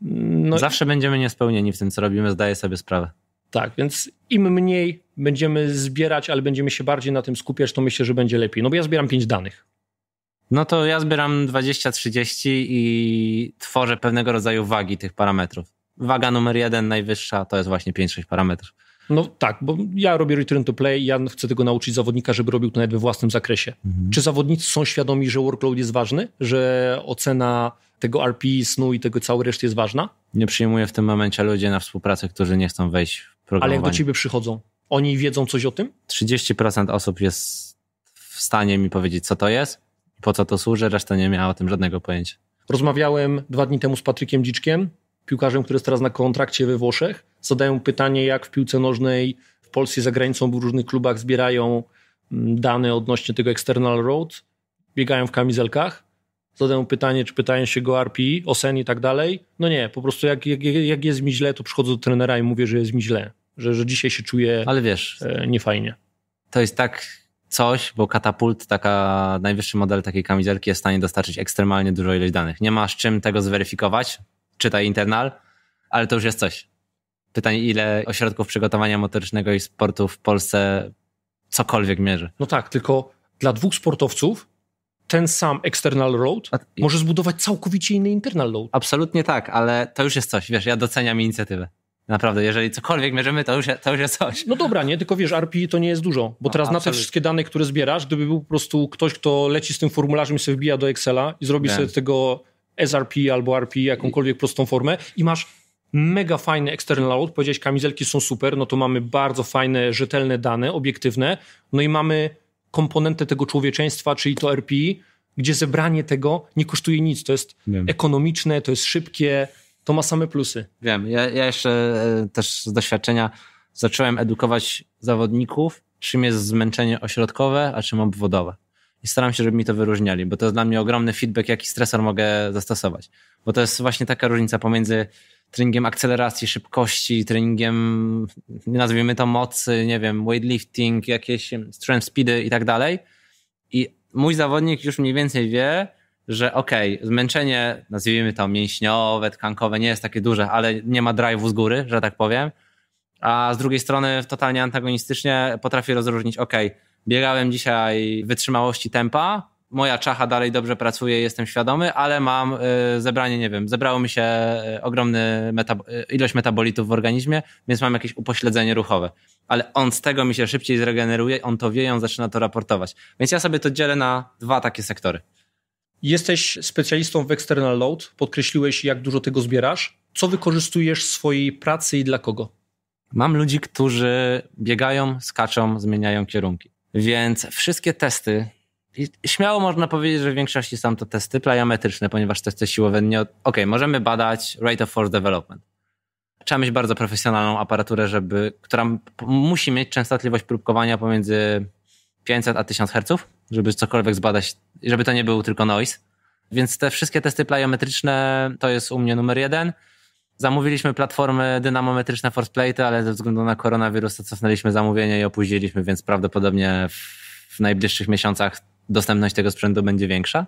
No zawsze i... będziemy niespełnieni w tym, co robimy, zdaję sobie sprawę. Tak, więc im mniej będziemy zbierać, ale będziemy się bardziej na tym skupiać, to myślę, że będzie lepiej. No bo ja zbieram pięć danych. No to ja zbieram 20-30 i tworzę pewnego rodzaju wagi tych parametrów. Waga numer jeden, najwyższa, to jest właśnie 5-6 parametrów. No tak, bo ja robię return to play, ja chcę tego nauczyć zawodnika, żeby robił to nawet we własnym zakresie. Mhm. Czy zawodnicy są świadomi, że workload jest ważny, że ocena tego RP, snu i tego całej reszty jest ważna? Nie przyjmuję w tym momencie ludzi na współpracę, którzy nie chcą wejść w programowanie. Ale jak do ciebie przychodzą? Oni wiedzą coś o tym? 30% osób jest w stanie mi powiedzieć, co to jest, po co to służy, reszta nie miała o tym żadnego pojęcia. Rozmawiałem dwa dni temu z Patrykiem Dziczkiem, piłkarzem, który jest teraz na kontrakcie we Włoszech zadają pytanie, jak w piłce nożnej w Polsce za granicą w różnych klubach zbierają mm, dane odnośnie tego external road, biegają w kamizelkach, zadają pytanie, czy pytają się go RPI, o sen i tak dalej. No nie, po prostu jak, jak, jak jest mi źle, to przychodzę do trenera i mówię, że jest mi źle, że, że dzisiaj się czuję Ale wiesz, e, niefajnie. To jest tak coś, bo katapult, taka najwyższy model takiej kamizelki jest w stanie dostarczyć ekstremalnie dużo ilość danych. Nie masz czym tego zweryfikować, czytaj internal, ale to już jest coś. Pytanie, ile ośrodków przygotowania motorycznego i sportu w Polsce cokolwiek mierzy. No tak, tylko dla dwóch sportowców ten sam external road A... może zbudować całkowicie inny internal road. Absolutnie tak, ale to już jest coś. Wiesz, ja doceniam inicjatywę. Naprawdę, jeżeli cokolwiek mierzymy, to już, to już jest coś. No dobra, nie? Tylko wiesz, RPI to nie jest dużo, bo no, teraz absolutnie. na te wszystkie dane, które zbierasz, gdyby był po prostu ktoś, kto leci z tym formularzem i sobie wbija do Excela i zrobi sobie tego SRP albo RPI, jakąkolwiek prostą formę i masz mega fajny external load, powiedziałeś kamizelki są super, no to mamy bardzo fajne, rzetelne dane, obiektywne, no i mamy komponentę tego człowieczeństwa, czyli to RPI, gdzie zebranie tego nie kosztuje nic, to jest Wiem. ekonomiczne, to jest szybkie, to ma same plusy. Wiem, ja, ja jeszcze e, też z doświadczenia zacząłem edukować zawodników, czym jest zmęczenie ośrodkowe, a czym obwodowe i staram się, żeby mi to wyróżniali, bo to jest dla mnie ogromny feedback, jaki stresor mogę zastosować. Bo to jest właśnie taka różnica pomiędzy treningiem akceleracji, szybkości, treningiem, nazwijmy to mocy, nie wiem, weightlifting, jakieś strength speedy i tak dalej. I mój zawodnik już mniej więcej wie, że okej, okay, zmęczenie, nazwijmy to mięśniowe, tkankowe, nie jest takie duże, ale nie ma drive'u z góry, że tak powiem. A z drugiej strony totalnie antagonistycznie potrafię rozróżnić, okej, okay, biegałem dzisiaj wytrzymałości tempa, moja czacha dalej dobrze pracuje, jestem świadomy, ale mam y, zebranie, nie wiem, zebrało mi się y, ogromny metab- y, ilość metabolitów w organizmie, więc mam jakieś upośledzenie ruchowe. Ale on z tego mi się szybciej zregeneruje, on to wie, on zaczyna to raportować. Więc ja sobie to dzielę na dwa takie sektory. Jesteś specjalistą w external load, podkreśliłeś jak dużo tego zbierasz. Co wykorzystujesz w swojej pracy i dla kogo? Mam ludzi, którzy biegają, skaczą, zmieniają kierunki. Więc wszystkie testy, śmiało można powiedzieć, że w większości są to testy plyometryczne, ponieważ testy siłowe nie... Okej, okay, możemy badać rate of force development. Trzeba mieć bardzo profesjonalną aparaturę, żeby, która musi mieć częstotliwość próbkowania pomiędzy 500 a 1000 Hz, żeby cokolwiek zbadać, żeby to nie był tylko noise. Więc te wszystkie testy plyometryczne to jest u mnie numer jeden. Zamówiliśmy platformy dynamometryczne Forceplate, ale ze względu na koronawirusa cofnęliśmy zamówienie i opóźniliśmy, więc prawdopodobnie w najbliższych miesiącach dostępność tego sprzętu będzie większa.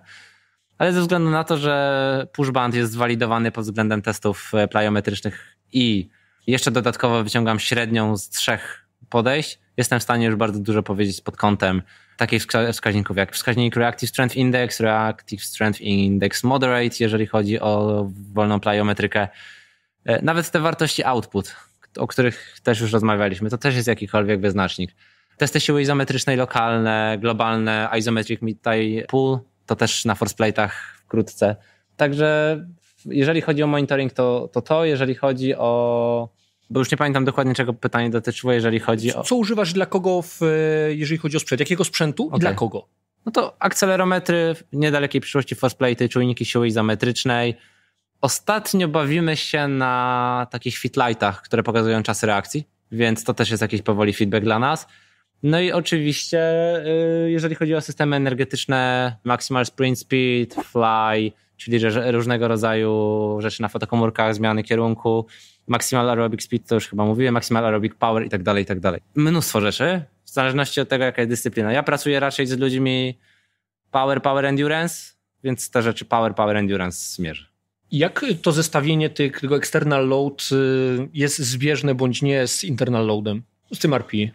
Ale ze względu na to, że pushband jest zwalidowany pod względem testów e, plyometrycznych i jeszcze dodatkowo wyciągam średnią z trzech podejść, jestem w stanie już bardzo dużo powiedzieć pod kątem takich wskaźników jak wskaźnik Reactive Strength Index, Reactive Strength Index Moderate, jeżeli chodzi o wolną plyometrykę. E, nawet te wartości output, o których też już rozmawialiśmy, to też jest jakikolwiek wyznacznik. Testy siły izometrycznej lokalne, globalne, isometric mid pool, to też na forceplate'ach wkrótce. Także jeżeli chodzi o monitoring, to to, to jeżeli chodzi o bo już nie pamiętam dokładnie, czego pytanie dotyczyło, jeżeli chodzi o. Co używasz dla kogo, w, e, jeżeli chodzi o sprzęt? Jakiego sprzętu okay. i dla kogo? No to akcelerometry, w niedalekiej przyszłości forceplate'y, czujniki siły izometrycznej. Ostatnio bawimy się na takich fitlightach, które pokazują czasy reakcji, więc to też jest jakiś powoli feedback dla nas. No i oczywiście, y, jeżeli chodzi o systemy energetyczne, maximal sprint speed, fly, czyli różnego rodzaju rzeczy na fotokomórkach, zmiany kierunku, maximal aerobic speed, to już chyba mówiłem, maximal aerobic power i tak dalej, i tak dalej. Mnóstwo rzeczy, w zależności od tego, jaka jest dyscyplina. Ja pracuję raczej z ludźmi power, power endurance, więc te rzeczy power, power endurance mierzę. Jak to zestawienie tego external load y, jest zbieżne bądź nie z internal loadem, z tym RPI?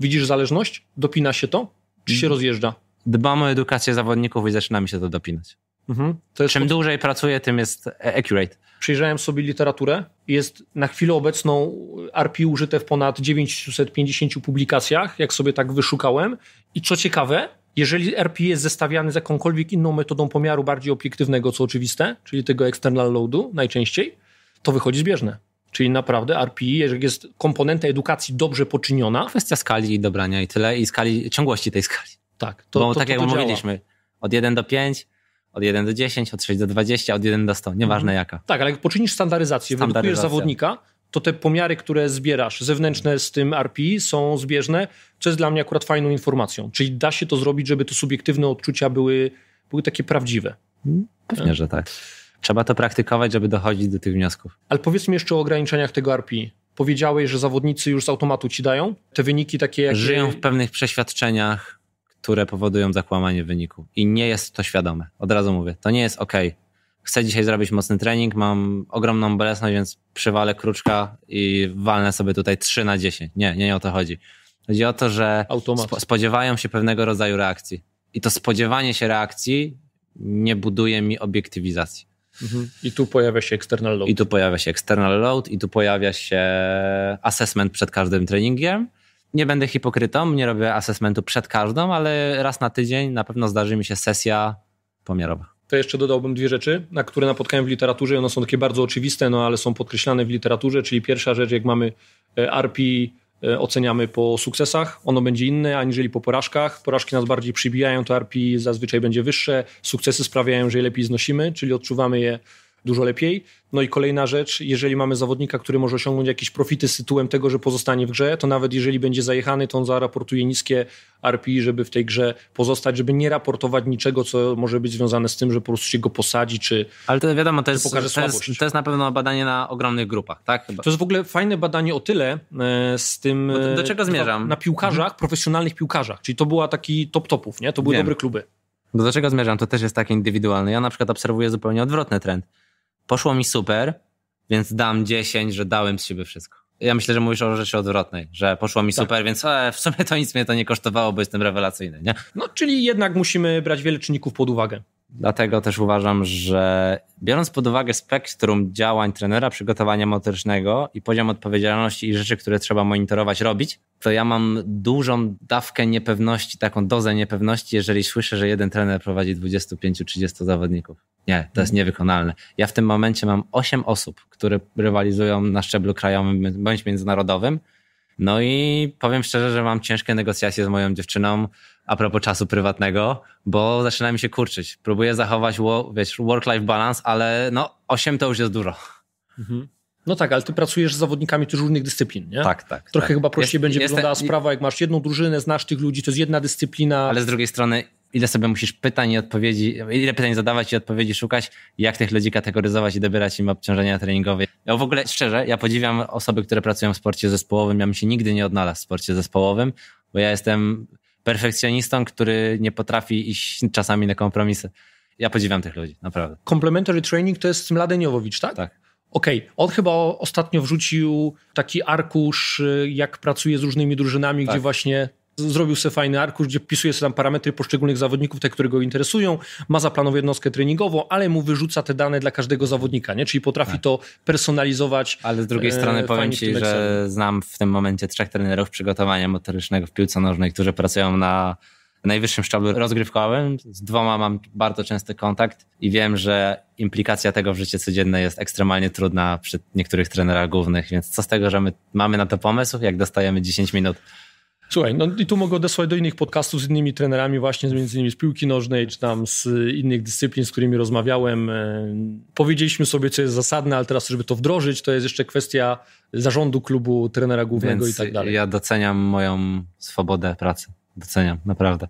Widzisz zależność? Dopina się to? Czy się mhm. rozjeżdża? Dbam o edukację zawodników i zaczyna mi się to dopinać. Mhm. To Czym pod... dłużej pracuję, tym jest e- accurate. Przyjrzałem sobie literaturę. Jest na chwilę obecną RP użyte w ponad 950 publikacjach, jak sobie tak wyszukałem. I co ciekawe, jeżeli RP jest zestawiany z jakąkolwiek inną metodą pomiaru bardziej obiektywnego, co oczywiste, czyli tego external loadu najczęściej, to wychodzi zbieżne. Czyli naprawdę RPI, jeżeli jest komponenta edukacji dobrze poczyniona. Kwestia skali dobrania i tyle, i skali, ciągłości tej skali. Tak, to Bo to, tak to, jak to mówiliśmy, działa. od 1 do 5, od 1 do 10, od 6 do 20, od 1 do 100, nieważne mhm. jaka. Tak, ale jak poczynisz standaryzację, wyedukujesz zawodnika, to te pomiary, które zbierasz zewnętrzne z tym RPI są zbieżne, co jest dla mnie akurat fajną informacją. Czyli da się to zrobić, żeby te subiektywne odczucia były, były takie prawdziwe. Mm, pewnie, tak? że tak trzeba to praktykować, żeby dochodzić do tych wniosków. Ale powiedzmy jeszcze o ograniczeniach tego RPI powiedziałeś, że zawodnicy już z automatu ci dają te wyniki takie jak... Żyją w pewnych przeświadczeniach, które powodują zakłamanie wyniku i nie jest to świadome. Od razu mówię, to nie jest ok. Chcę dzisiaj zrobić mocny trening, mam ogromną bolesność, więc przywalę kruczka i walnę sobie tutaj 3 na 10. Nie, nie, nie o to chodzi. Chodzi o to, że spodziewają się pewnego rodzaju reakcji. I to spodziewanie się reakcji nie buduje mi obiektywizacji. Mhm. I tu pojawia się external load. I tu pojawia się external load, i tu pojawia się assessment przed każdym treningiem. Nie będę hipokrytą, nie robię assessmentu przed każdą, ale raz na tydzień na pewno zdarzy mi się sesja pomiarowa to jeszcze dodałbym dwie rzeczy, na które napotkałem w literaturze. One są takie bardzo oczywiste, no ale są podkreślane w literaturze, czyli pierwsza rzecz, jak mamy e, RP E, oceniamy po sukcesach. Ono będzie inne aniżeli po porażkach. Porażki nas bardziej przybijają, to RP zazwyczaj będzie wyższe. Sukcesy sprawiają, że je lepiej znosimy, czyli odczuwamy je dużo lepiej. No i kolejna rzecz, jeżeli mamy zawodnika, który może osiągnąć jakieś profity z tytułem tego, że pozostanie w grze, to nawet jeżeli będzie zajechany, to on zaraportuje niskie RPI, żeby w tej grze pozostać, żeby nie raportować niczego, co może być związane z tym, że po prostu się go posadzi, czy Ale to wiadomo, to jest, to jest, to jest na pewno badanie na ogromnych grupach, tak? Chyba. To jest w ogóle fajne badanie o tyle e, z tym... E, do czego e, zmierzam? Na piłkarzach, mhm. profesjonalnych piłkarzach, czyli to była taki top topów, nie? To były Wiem. dobre kluby. No do czego zmierzam? To też jest takie indywidualne. Ja na przykład obserwuję zupełnie odwrotny trend Poszło mi super, więc dam 10, że dałem z siebie wszystko. Ja myślę, że mówisz o rzeczy odwrotnej, że poszło mi tak. super, więc e, w sumie to nic mnie to nie kosztowało, bo jestem rewelacyjny, nie? No, czyli jednak musimy brać wiele czynników pod uwagę. Dlatego też uważam, że biorąc pod uwagę spektrum działań trenera przygotowania motorycznego i poziom odpowiedzialności i rzeczy, które trzeba monitorować, robić, to ja mam dużą dawkę niepewności, taką dozę niepewności, jeżeli słyszę, że jeden trener prowadzi 25-30 zawodników. Nie, to jest niewykonalne. Ja w tym momencie mam 8 osób, które rywalizują na szczeblu krajowym bądź międzynarodowym. No i powiem szczerze, że mam ciężkie negocjacje z moją dziewczyną, a propos czasu prywatnego, bo zaczyna mi się kurczyć. Próbuję zachować wiesz, work-life balance, ale no 8 to już jest dużo. Mhm. No tak, ale ty pracujesz z zawodnikami też różnych dyscyplin, nie? Tak, tak. Trochę tak. chyba prościej jest, będzie jest, wyglądała sprawa, jak masz jedną drużynę, znasz tych ludzi, to jest jedna dyscyplina. Ale z drugiej strony, ile sobie musisz pytań i odpowiedzi, ile pytań zadawać i odpowiedzi szukać, jak tych ludzi kategoryzować i dobierać im obciążenia treningowe. Ja w ogóle, szczerze, ja podziwiam osoby, które pracują w sporcie zespołowym. Ja bym się nigdy nie odnalazł w sporcie zespołowym, bo ja jestem perfekcjonistą, który nie potrafi iść czasami na kompromisy. Ja podziwiam tych ludzi, naprawdę. Complementary training to jest Mladeniowicz, tak? Tak. Okej, okay. on chyba ostatnio wrzucił taki arkusz, y, jak pracuje z różnymi drużynami, tak. gdzie właśnie zrobił sobie fajny arkusz, gdzie wpisuje sobie tam parametry poszczególnych zawodników, te, które go interesują, ma zaplanowaną jednostkę treningową, ale mu wyrzuca te dane dla każdego zawodnika, nie? Czyli potrafi tak. to personalizować. Ale z drugiej e, strony e, powiem ci, że znam w tym momencie trzech trenerów przygotowania motorycznego w piłce nożnej, którzy pracują na najwyższym szczeblu rozgrywkowym. Z dwoma mam bardzo częsty kontakt i wiem, że implikacja tego w życie codzienne jest ekstremalnie trudna przy niektórych trenerach głównych, więc co z tego, że my mamy na to pomysł, jak dostajemy 10 minut Słuchaj, no i tu mogę odesłać do innych podcastów z innymi trenerami właśnie, między innymi z piłki nożnej, czy tam z innych dyscyplin, z którymi rozmawiałem. E, powiedzieliśmy sobie, co jest zasadne, ale teraz, żeby to wdrożyć, to jest jeszcze kwestia zarządu klubu, trenera głównego Więc i tak dalej. ja doceniam moją swobodę pracy. Doceniam, naprawdę.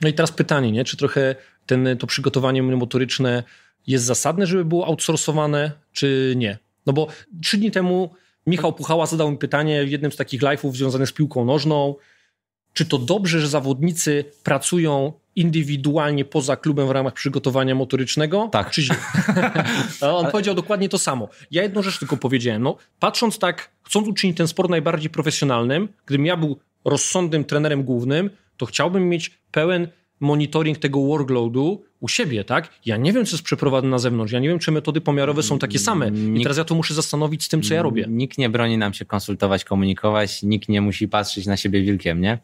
No i teraz pytanie, nie? czy trochę ten, to przygotowanie motoryczne jest zasadne, żeby było outsourcowane, czy nie? No bo trzy dni temu Michał Puchała zadał mi pytanie w jednym z takich live'ów związanych z piłką nożną. Czy to dobrze, że zawodnicy pracują indywidualnie poza klubem w ramach przygotowania motorycznego? Tak. Czy źle? On powiedział dokładnie to samo. Ja jedną rzecz tylko powiedziałem. No, patrząc tak, chcąc uczynić ten sport najbardziej profesjonalnym, gdybym ja był rozsądnym trenerem głównym, to chciałbym mieć pełen monitoring tego workloadu u siebie, tak? Ja nie wiem, co jest przeprowadzone na zewnątrz, ja nie wiem, czy metody pomiarowe są takie same nikt, i teraz ja to muszę zastanowić z tym, co ja robię. Nikt nie broni nam się konsultować, komunikować, nikt nie musi patrzeć na siebie wilkiem, nie?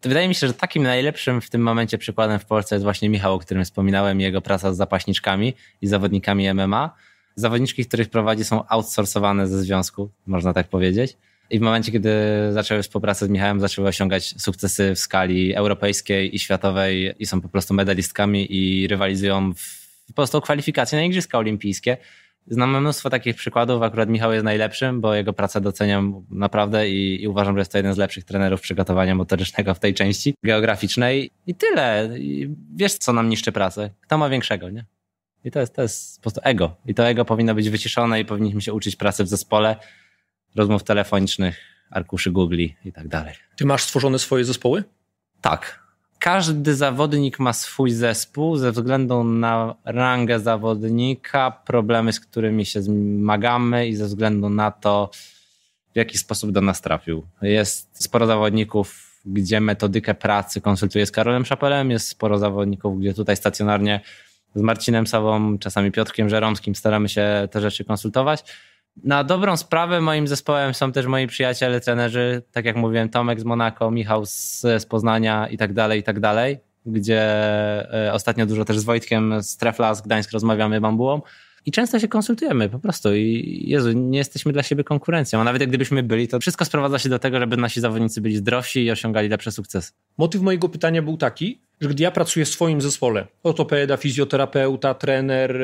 To wydaje mi się, że takim najlepszym w tym momencie przykładem w Polsce jest właśnie Michał, o którym wspominałem, jego praca z zapaśniczkami i zawodnikami MMA. Zawodniczki, których prowadzi, są outsourcowane ze związku, można tak powiedzieć. I w momencie, kiedy zaczęły współpracę z Michałem, zaczęły osiągać sukcesy w skali europejskiej i światowej i są po prostu medalistkami i rywalizują w po prostu o kwalifikacje na Igrzyska Olimpijskie. Znam mnóstwo takich przykładów. Akurat Michał jest najlepszym, bo jego pracę doceniam naprawdę i, i, uważam, że jest to jeden z lepszych trenerów przygotowania motorycznego w tej części geograficznej. I tyle. I wiesz, co nam niszczy pracę? Kto ma większego, nie? I to jest, to jest po prostu ego. I to ego powinno być wyciszone i powinniśmy się uczyć pracy w zespole rozmów telefonicznych, arkuszy Google i tak dalej. Ty masz stworzone swoje zespoły? Tak. Każdy zawodnik ma swój zespół ze względu na rangę zawodnika, problemy, z którymi się zmagamy i ze względu na to, w jaki sposób do nas trafił. Jest sporo zawodników, gdzie metodykę pracy konsultuję z Karolem Szapelem, jest sporo zawodników, gdzie tutaj stacjonarnie z Marcinem Sawą, czasami Piotrkiem Żeromskim staramy się te rzeczy konsultować na dobrą sprawę moim zespołem są też moi przyjaciele, trenerzy, tak jak mówiłem, Tomek z Monako, Michał z, z Poznania i tak dalej, i tak dalej, gdzie e, ostatnio dużo też z Wojtkiem z Trefla z Gdańsk rozmawiamy bambułą. I często się konsultujemy po prostu i Jezu, nie jesteśmy dla siebie konkurencją, a nawet gdybyśmy byli, to wszystko sprowadza się do tego, żeby nasi zawodnicy byli zdrowsi i osiągali lepsze sukcesy. Motyw mojego pytania był taki, że gdy ja pracuję w swoim zespole, ortopeda, fizjoterapeuta, trener,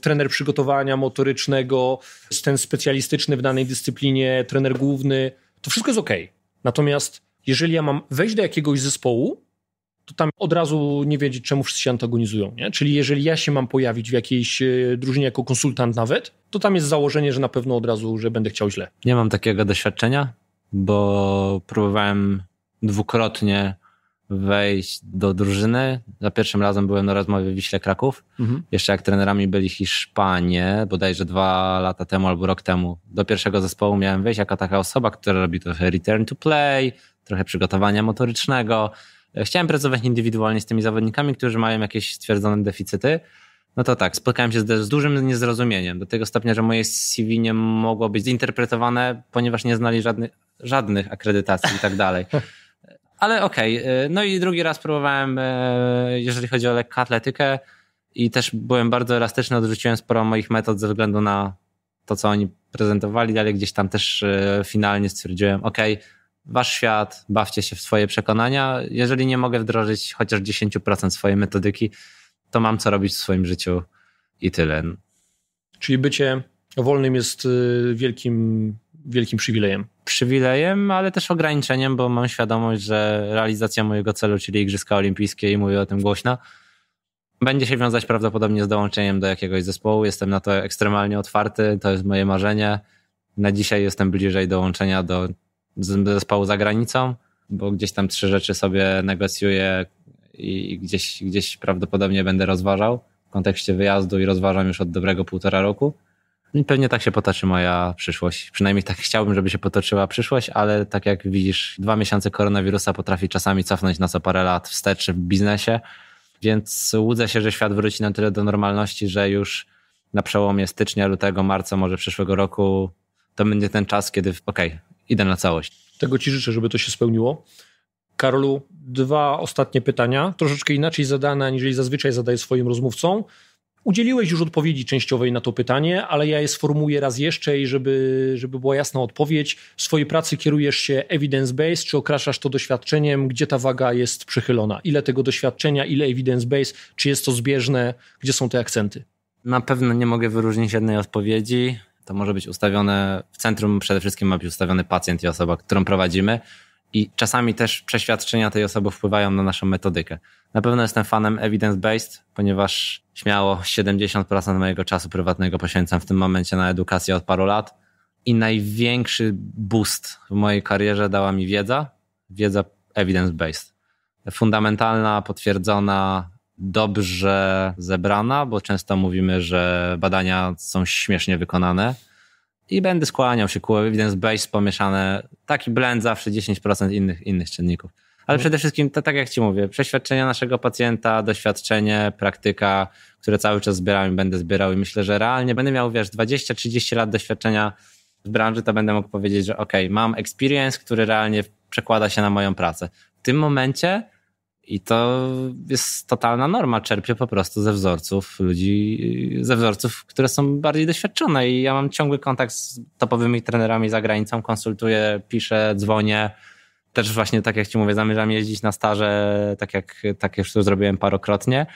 trener przygotowania motorycznego, ten specjalistyczny w danej dyscyplinie, trener główny, to wszystko jest ok. Natomiast jeżeli ja mam wejść do jakiegoś zespołu, to tam od razu nie wiedzieć, czemu wszyscy się antagonizują. Nie? Czyli jeżeli ja się mam pojawić w jakiejś e, drużynie jako konsultant nawet, to tam jest założenie, że na pewno od razu, że będę chciał źle. Nie mam takiego doświadczenia, bo próbowałem dwukrotnie wejść do drużyny. Za pierwszym razem byłem na rozmowie w Wiśle Kraków. Mhm. Jeszcze jak trenerami byli Hiszpanie, bodajże dwa lata temu albo rok temu. Do pierwszego zespołu miałem wejść jako taka osoba, która robi trochę return to play, trochę przygotowania motorycznego, chciałem pracować indywidualnie z tymi zawodnikami, którzy mają jakieś stwierdzone deficyty. No to tak, spotkałem się z, dużym niezrozumieniem, do tego stopnia, że moje CV nie mogło być zinterpretowane, ponieważ nie znali żadnych, żadnych akredytacji i tak dalej. Ale okej, okay. no i drugi raz próbowałem, y, jeżeli chodzi o lekką atletykę i też byłem bardzo elastyczny, odrzuciłem sporo moich metod ze względu na to, co oni prezentowali, ale gdzieś tam też y, finalnie stwierdziłem, okej, okay, wasz świat, bawcie się w swoje przekonania. Jeżeli nie mogę wdrożyć chociaż 10% swojej metodyki, to mam co robić w swoim życiu i tyle. Czyli bycie wolnym jest y, wielkim, wielkim przywilejem. Przywilejem, ale też ograniczeniem, bo mam świadomość, że realizacja mojego celu, czyli Igrzyska Olimpijskie, i mówię o tym głośno, będzie się wiązać prawdopodobnie z dołączeniem do jakiegoś zespołu. Jestem na to ekstremalnie otwarty, to jest moje marzenie. Na dzisiaj jestem bliżej dołączenia do zespołu za granicą, bo gdzieś tam trzy rzeczy sobie negocjuję i gdzieś, gdzieś prawdopodobnie będę rozważał w kontekście wyjazdu i rozważam już od dobrego półtora roku. No I pewnie tak się potoczy moja przyszłość. Przynajmniej tak chciałbym, żeby się potoczyła przyszłość, ale tak jak widzisz, dwa miesiące koronawirusa potrafi czasami cofnąć nas o parę lat wstecz w biznesie, więc łudzę się, że świat wróci na tyle do normalności, że już na przełomie stycznia, lutego, marca, może przyszłego roku to będzie ten czas, kiedy okej, okay, idę na całość. Tego Ci życzę, żeby to się spełniło. Karolu, dwa ostatnie pytania, troszeczkę inaczej zadane, aniżeli zazwyczaj zadaję swoim rozmówcom. Udzieliłeś już odpowiedzi częściowej na to pytanie, ale ja je sformułuję raz jeszcze i żeby, żeby była jasna odpowiedź. W swojej pracy kierujesz się evidence-based, czy okraszasz to doświadczeniem? Gdzie ta waga jest przychylona? Ile tego doświadczenia, ile evidence-based? Czy jest to zbieżne? Gdzie są te akcenty? Na pewno nie mogę wyróżnić jednej odpowiedzi to może być ustawione w centrum przede wszystkim ma być ustawiony pacjent i osoba, którą prowadzimy. I czasami też przeświadczenia tej osoby wpływają na naszą metodykę. Na pewno jestem fanem evidence-based, ponieważ śmiało 70% mojego czasu prywatnego poświęcam w tym momencie na edukację od paru lat. I największy boost w mojej karierze dała mi wiedza, wiedza evidence-based. Fundamentalna, potwierdzona, dobrze zebrana, bo często mówimy, że badania są śmiesznie wykonane. I będę skłaniał się ku evidence base pomieszane. Taki blend zawsze 10% innych, innych czynników. Ale mhm. przede wszystkim, to, tak jak Ci mówię, przeświadczenia naszego pacjenta, doświadczenie, praktyka, które cały czas zbieram i będę zbierał i myślę, że realnie będę miał, wiesz, 20-30 lat doświadczenia w branży, to będę mógł powiedzieć, że ok, mam experience, który realnie przekłada się na moją pracę. W tym momencie i to jest totalna norma. Czerpię po prostu ze wzorców ludzi, ze wzorców, które są bardziej doświadczone. I ja mam ciągły kontakt z topowymi trenerami za granicą, konsultuję, piszę, dzwonię. Też właśnie, tak jak ci mówię, zamierzam jeździć na staże, tak jak, tak już to zrobiłem parokrotnie.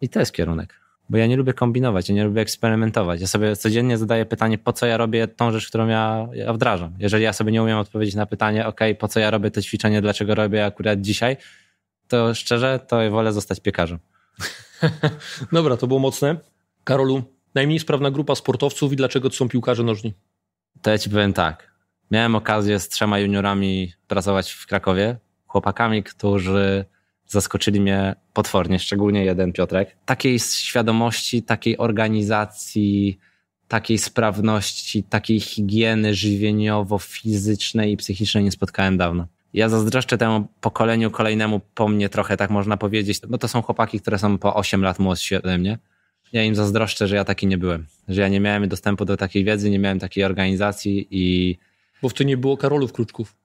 I to jest kierunek. Bo ja nie lubię kombinować, ja nie lubię eksperymentować. Ja sobie codziennie zadaję pytanie, po co ja robię tą rzecz, którą ja, ja wdrażam. Jeżeli ja sobie nie umiem odpowiedzieć na pytanie, ok, po co ja robię to ćwiczenie, dlaczego robię akurat dzisiaj, to szczerze, to wolę zostać piekarzem. Dobra, to było mocne. Karolu, najmniej sprawna grupa sportowców i dlaczego to są piłkarze nożni? To ja ci powiem tak. Miałem okazję z trzema juniorami pracować w Krakowie. Chłopakami, którzy zaskoczyli mnie potwornie, szczególnie jeden Piotrek. Takiej świadomości, takiej organizacji, takiej sprawności, takiej higieny żywieniowo-fizycznej i psychicznej nie spotkałem dawno. Ja zazdroszczę temu pokoleniu kolejnemu po mnie trochę, tak można powiedzieć, bo no to są chłopaki, które są po 8 lat młodsi ode mnie. Ja im zazdroszczę, że ja taki nie byłem, że ja nie miałem dostępu do takiej wiedzy, nie miałem takiej organizacji i... Bo w to nie było Karolów Kruczków.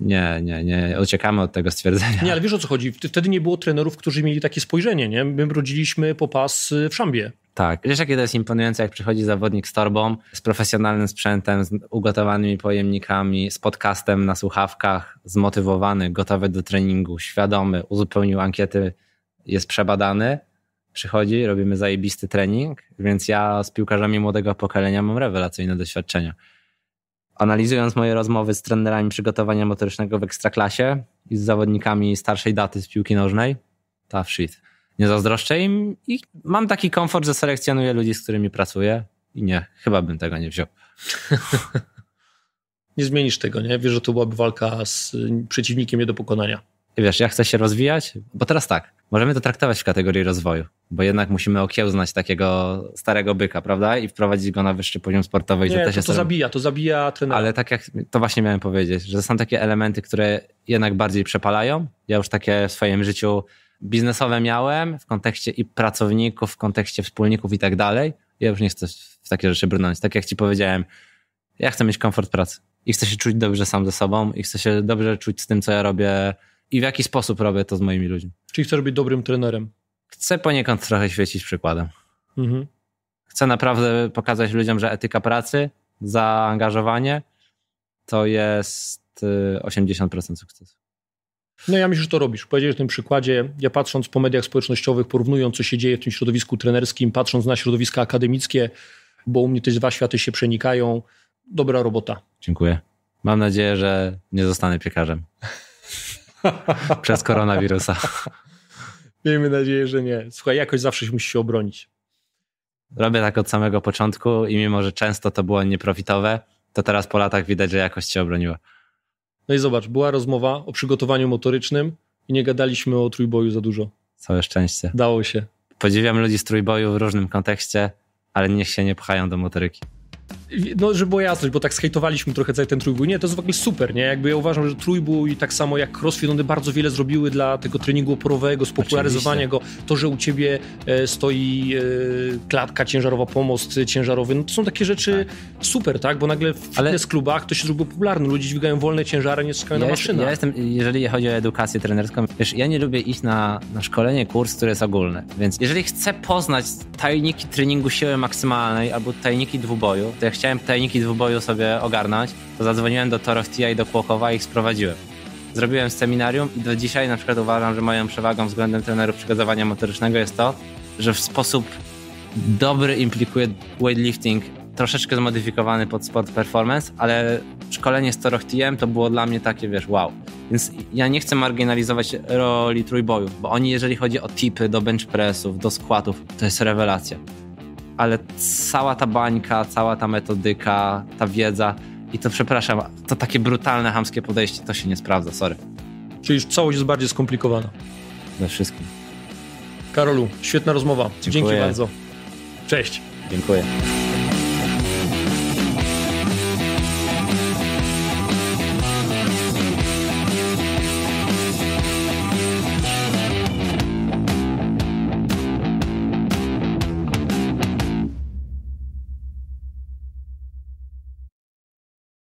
Nie, nie, nie. Uciekamy od tego stwierdzenia. Nie, ale wiesz o co chodzi? Wtedy nie było trenerów, którzy mieli takie spojrzenie, nie? My rodziliśmy po pas y, w szambie. Tak. Wiesz, jakie to jest imponujące, jak przychodzi zawodnik z torbą, z profesjonalnym sprzętem, z ugotowanymi pojemnikami, z podcastem na słuchawkach, zmotywowany, gotowy do treningu, świadomy, uzupełnił ankiety, jest przebadany, przychodzi, robimy zajebisty trening, więc ja z piłkarzami młodego pokolenia mam rewelacyjne doświadczenia analizując moje rozmowy z trenerami przygotowania motorycznego w ekstraklasie i z zawodnikami starszej daty z piłki nożnej, ta shit. Nie zazdroszczę im i mam taki komfort, że selekcjonuję ludzi, z którymi pracuję i nie, chyba bym tego nie wziął. nie zmienisz tego, nie? Wiesz, że to byłaby walka z przeciwnikiem nie do pokonania wiesz, ja chcę się rozwijać, bo teraz tak, możemy to traktować w kategorii rozwoju, bo jednak musimy okiełznać takiego starego byka, prawda? I wprowadzić go na wyższy poziom sportowy. Nie, że to, to, to zabija, to zabija trenera. Ale tak jak, to właśnie miałem powiedzieć, że są takie elementy, które jednak bardziej przepalają. Ja już takie w swoim życiu biznesowe miałem w kontekście i pracowników, w kontekście wspólników i tak dalej. Ja już nie chcę w takie rzeczy brnąć. Tak jak ci powiedziałem, ja chcę mieć komfort pracy i chcę się czuć dobrze sam ze sobą i chcę się dobrze czuć z tym, co ja robię i w jaki sposób robię to z moimi ludźmi. Czyli chcesz być dobrym trenerem? Chcę poniekąd trochę świecić przykładem. Mhm. Chcę naprawdę pokazać ludziom, że etyka pracy, zaangażowanie to jest 80% y, sukcesu. No ja myślę, że to robisz. Powiedziałeś w tym przykładzie, ja patrząc po mediach społecznościowych, porównując co się dzieje w tym środowisku trenerskim, patrząc na środowiska akademickie, bo u mnie te dwa światy się przenikają, dobra robota. Dziękuję. Mam nadzieję, że nie zostanę piekarzem. przez koronawirusa. Miejmy nadzieję, że nie. Słuchaj, jakoś zawsze musisz się obronić. Robię tak od samego początku i mimo, że często to było nieprofitowe, to teraz po latach widać, że jakoś się obroniła. No i zobacz, była rozmowa o przygotowaniu motorycznym i nie gadaliśmy o trójboju za dużo. Całe szczęście. Dało się. Podziwiam ludzi z trójboju w różnym kontekście, ale niech się nie pchają do motoryki no, żeby była jasność, bo tak skejtowaliśmy trochę cały ten trójbój. Nie, to jest w ogóle super, nie? Jakby ja uważam, że trójbój, tak samo jak crossfit, one bardzo wiele zrobiły dla tego treningu oporowego, spopularyzowania go. To, że u ciebie e, stoi e, klatka ciężarowa, pomost ciężarowy, no to są takie rzeczy tak. super, tak? Bo nagle w Ale... klubach to się zrobiło popularne. Ludzie dźwigają wolne ciężary, nie czekają ja na maszynę. Ja jestem, jeżeli chodzi o edukację trenerską, wiesz, ja nie lubię iść na, na szkolenie, kurs, który jest ogólny. Więc jeżeli chcę poznać tajniki treningu siły maksymalnej albo tajniki dwuboju, to chciałem tajniki dwuboju sobie ogarnąć, to zadzwoniłem do Torostia i do Kłokowa i ich sprowadziłem. Zrobiłem seminarium i do dzisiaj na przykład uważam, że moją przewagą względem trenerów przygotowania motorycznego jest to, że w sposób dobry implikuje weightlifting troszeczkę zmodyfikowany pod sport performance, ale szkolenie z Torochtiem to było dla mnie takie, wiesz, wow. Więc ja nie chcę marginalizować roli trójbojów, bo oni, jeżeli chodzi o tipy do bench pressów, do składów, to jest rewelacja ale cała ta bańka, cała ta metodyka, ta wiedza i to przepraszam, to takie brutalne, hamskie podejście, to się nie sprawdza, sorry. Czyli już całość jest bardziej skomplikowana. Ze wszystkim. Karolu, świetna rozmowa. Dziękuję. Dzięki bardzo. Cześć. Dziękuję.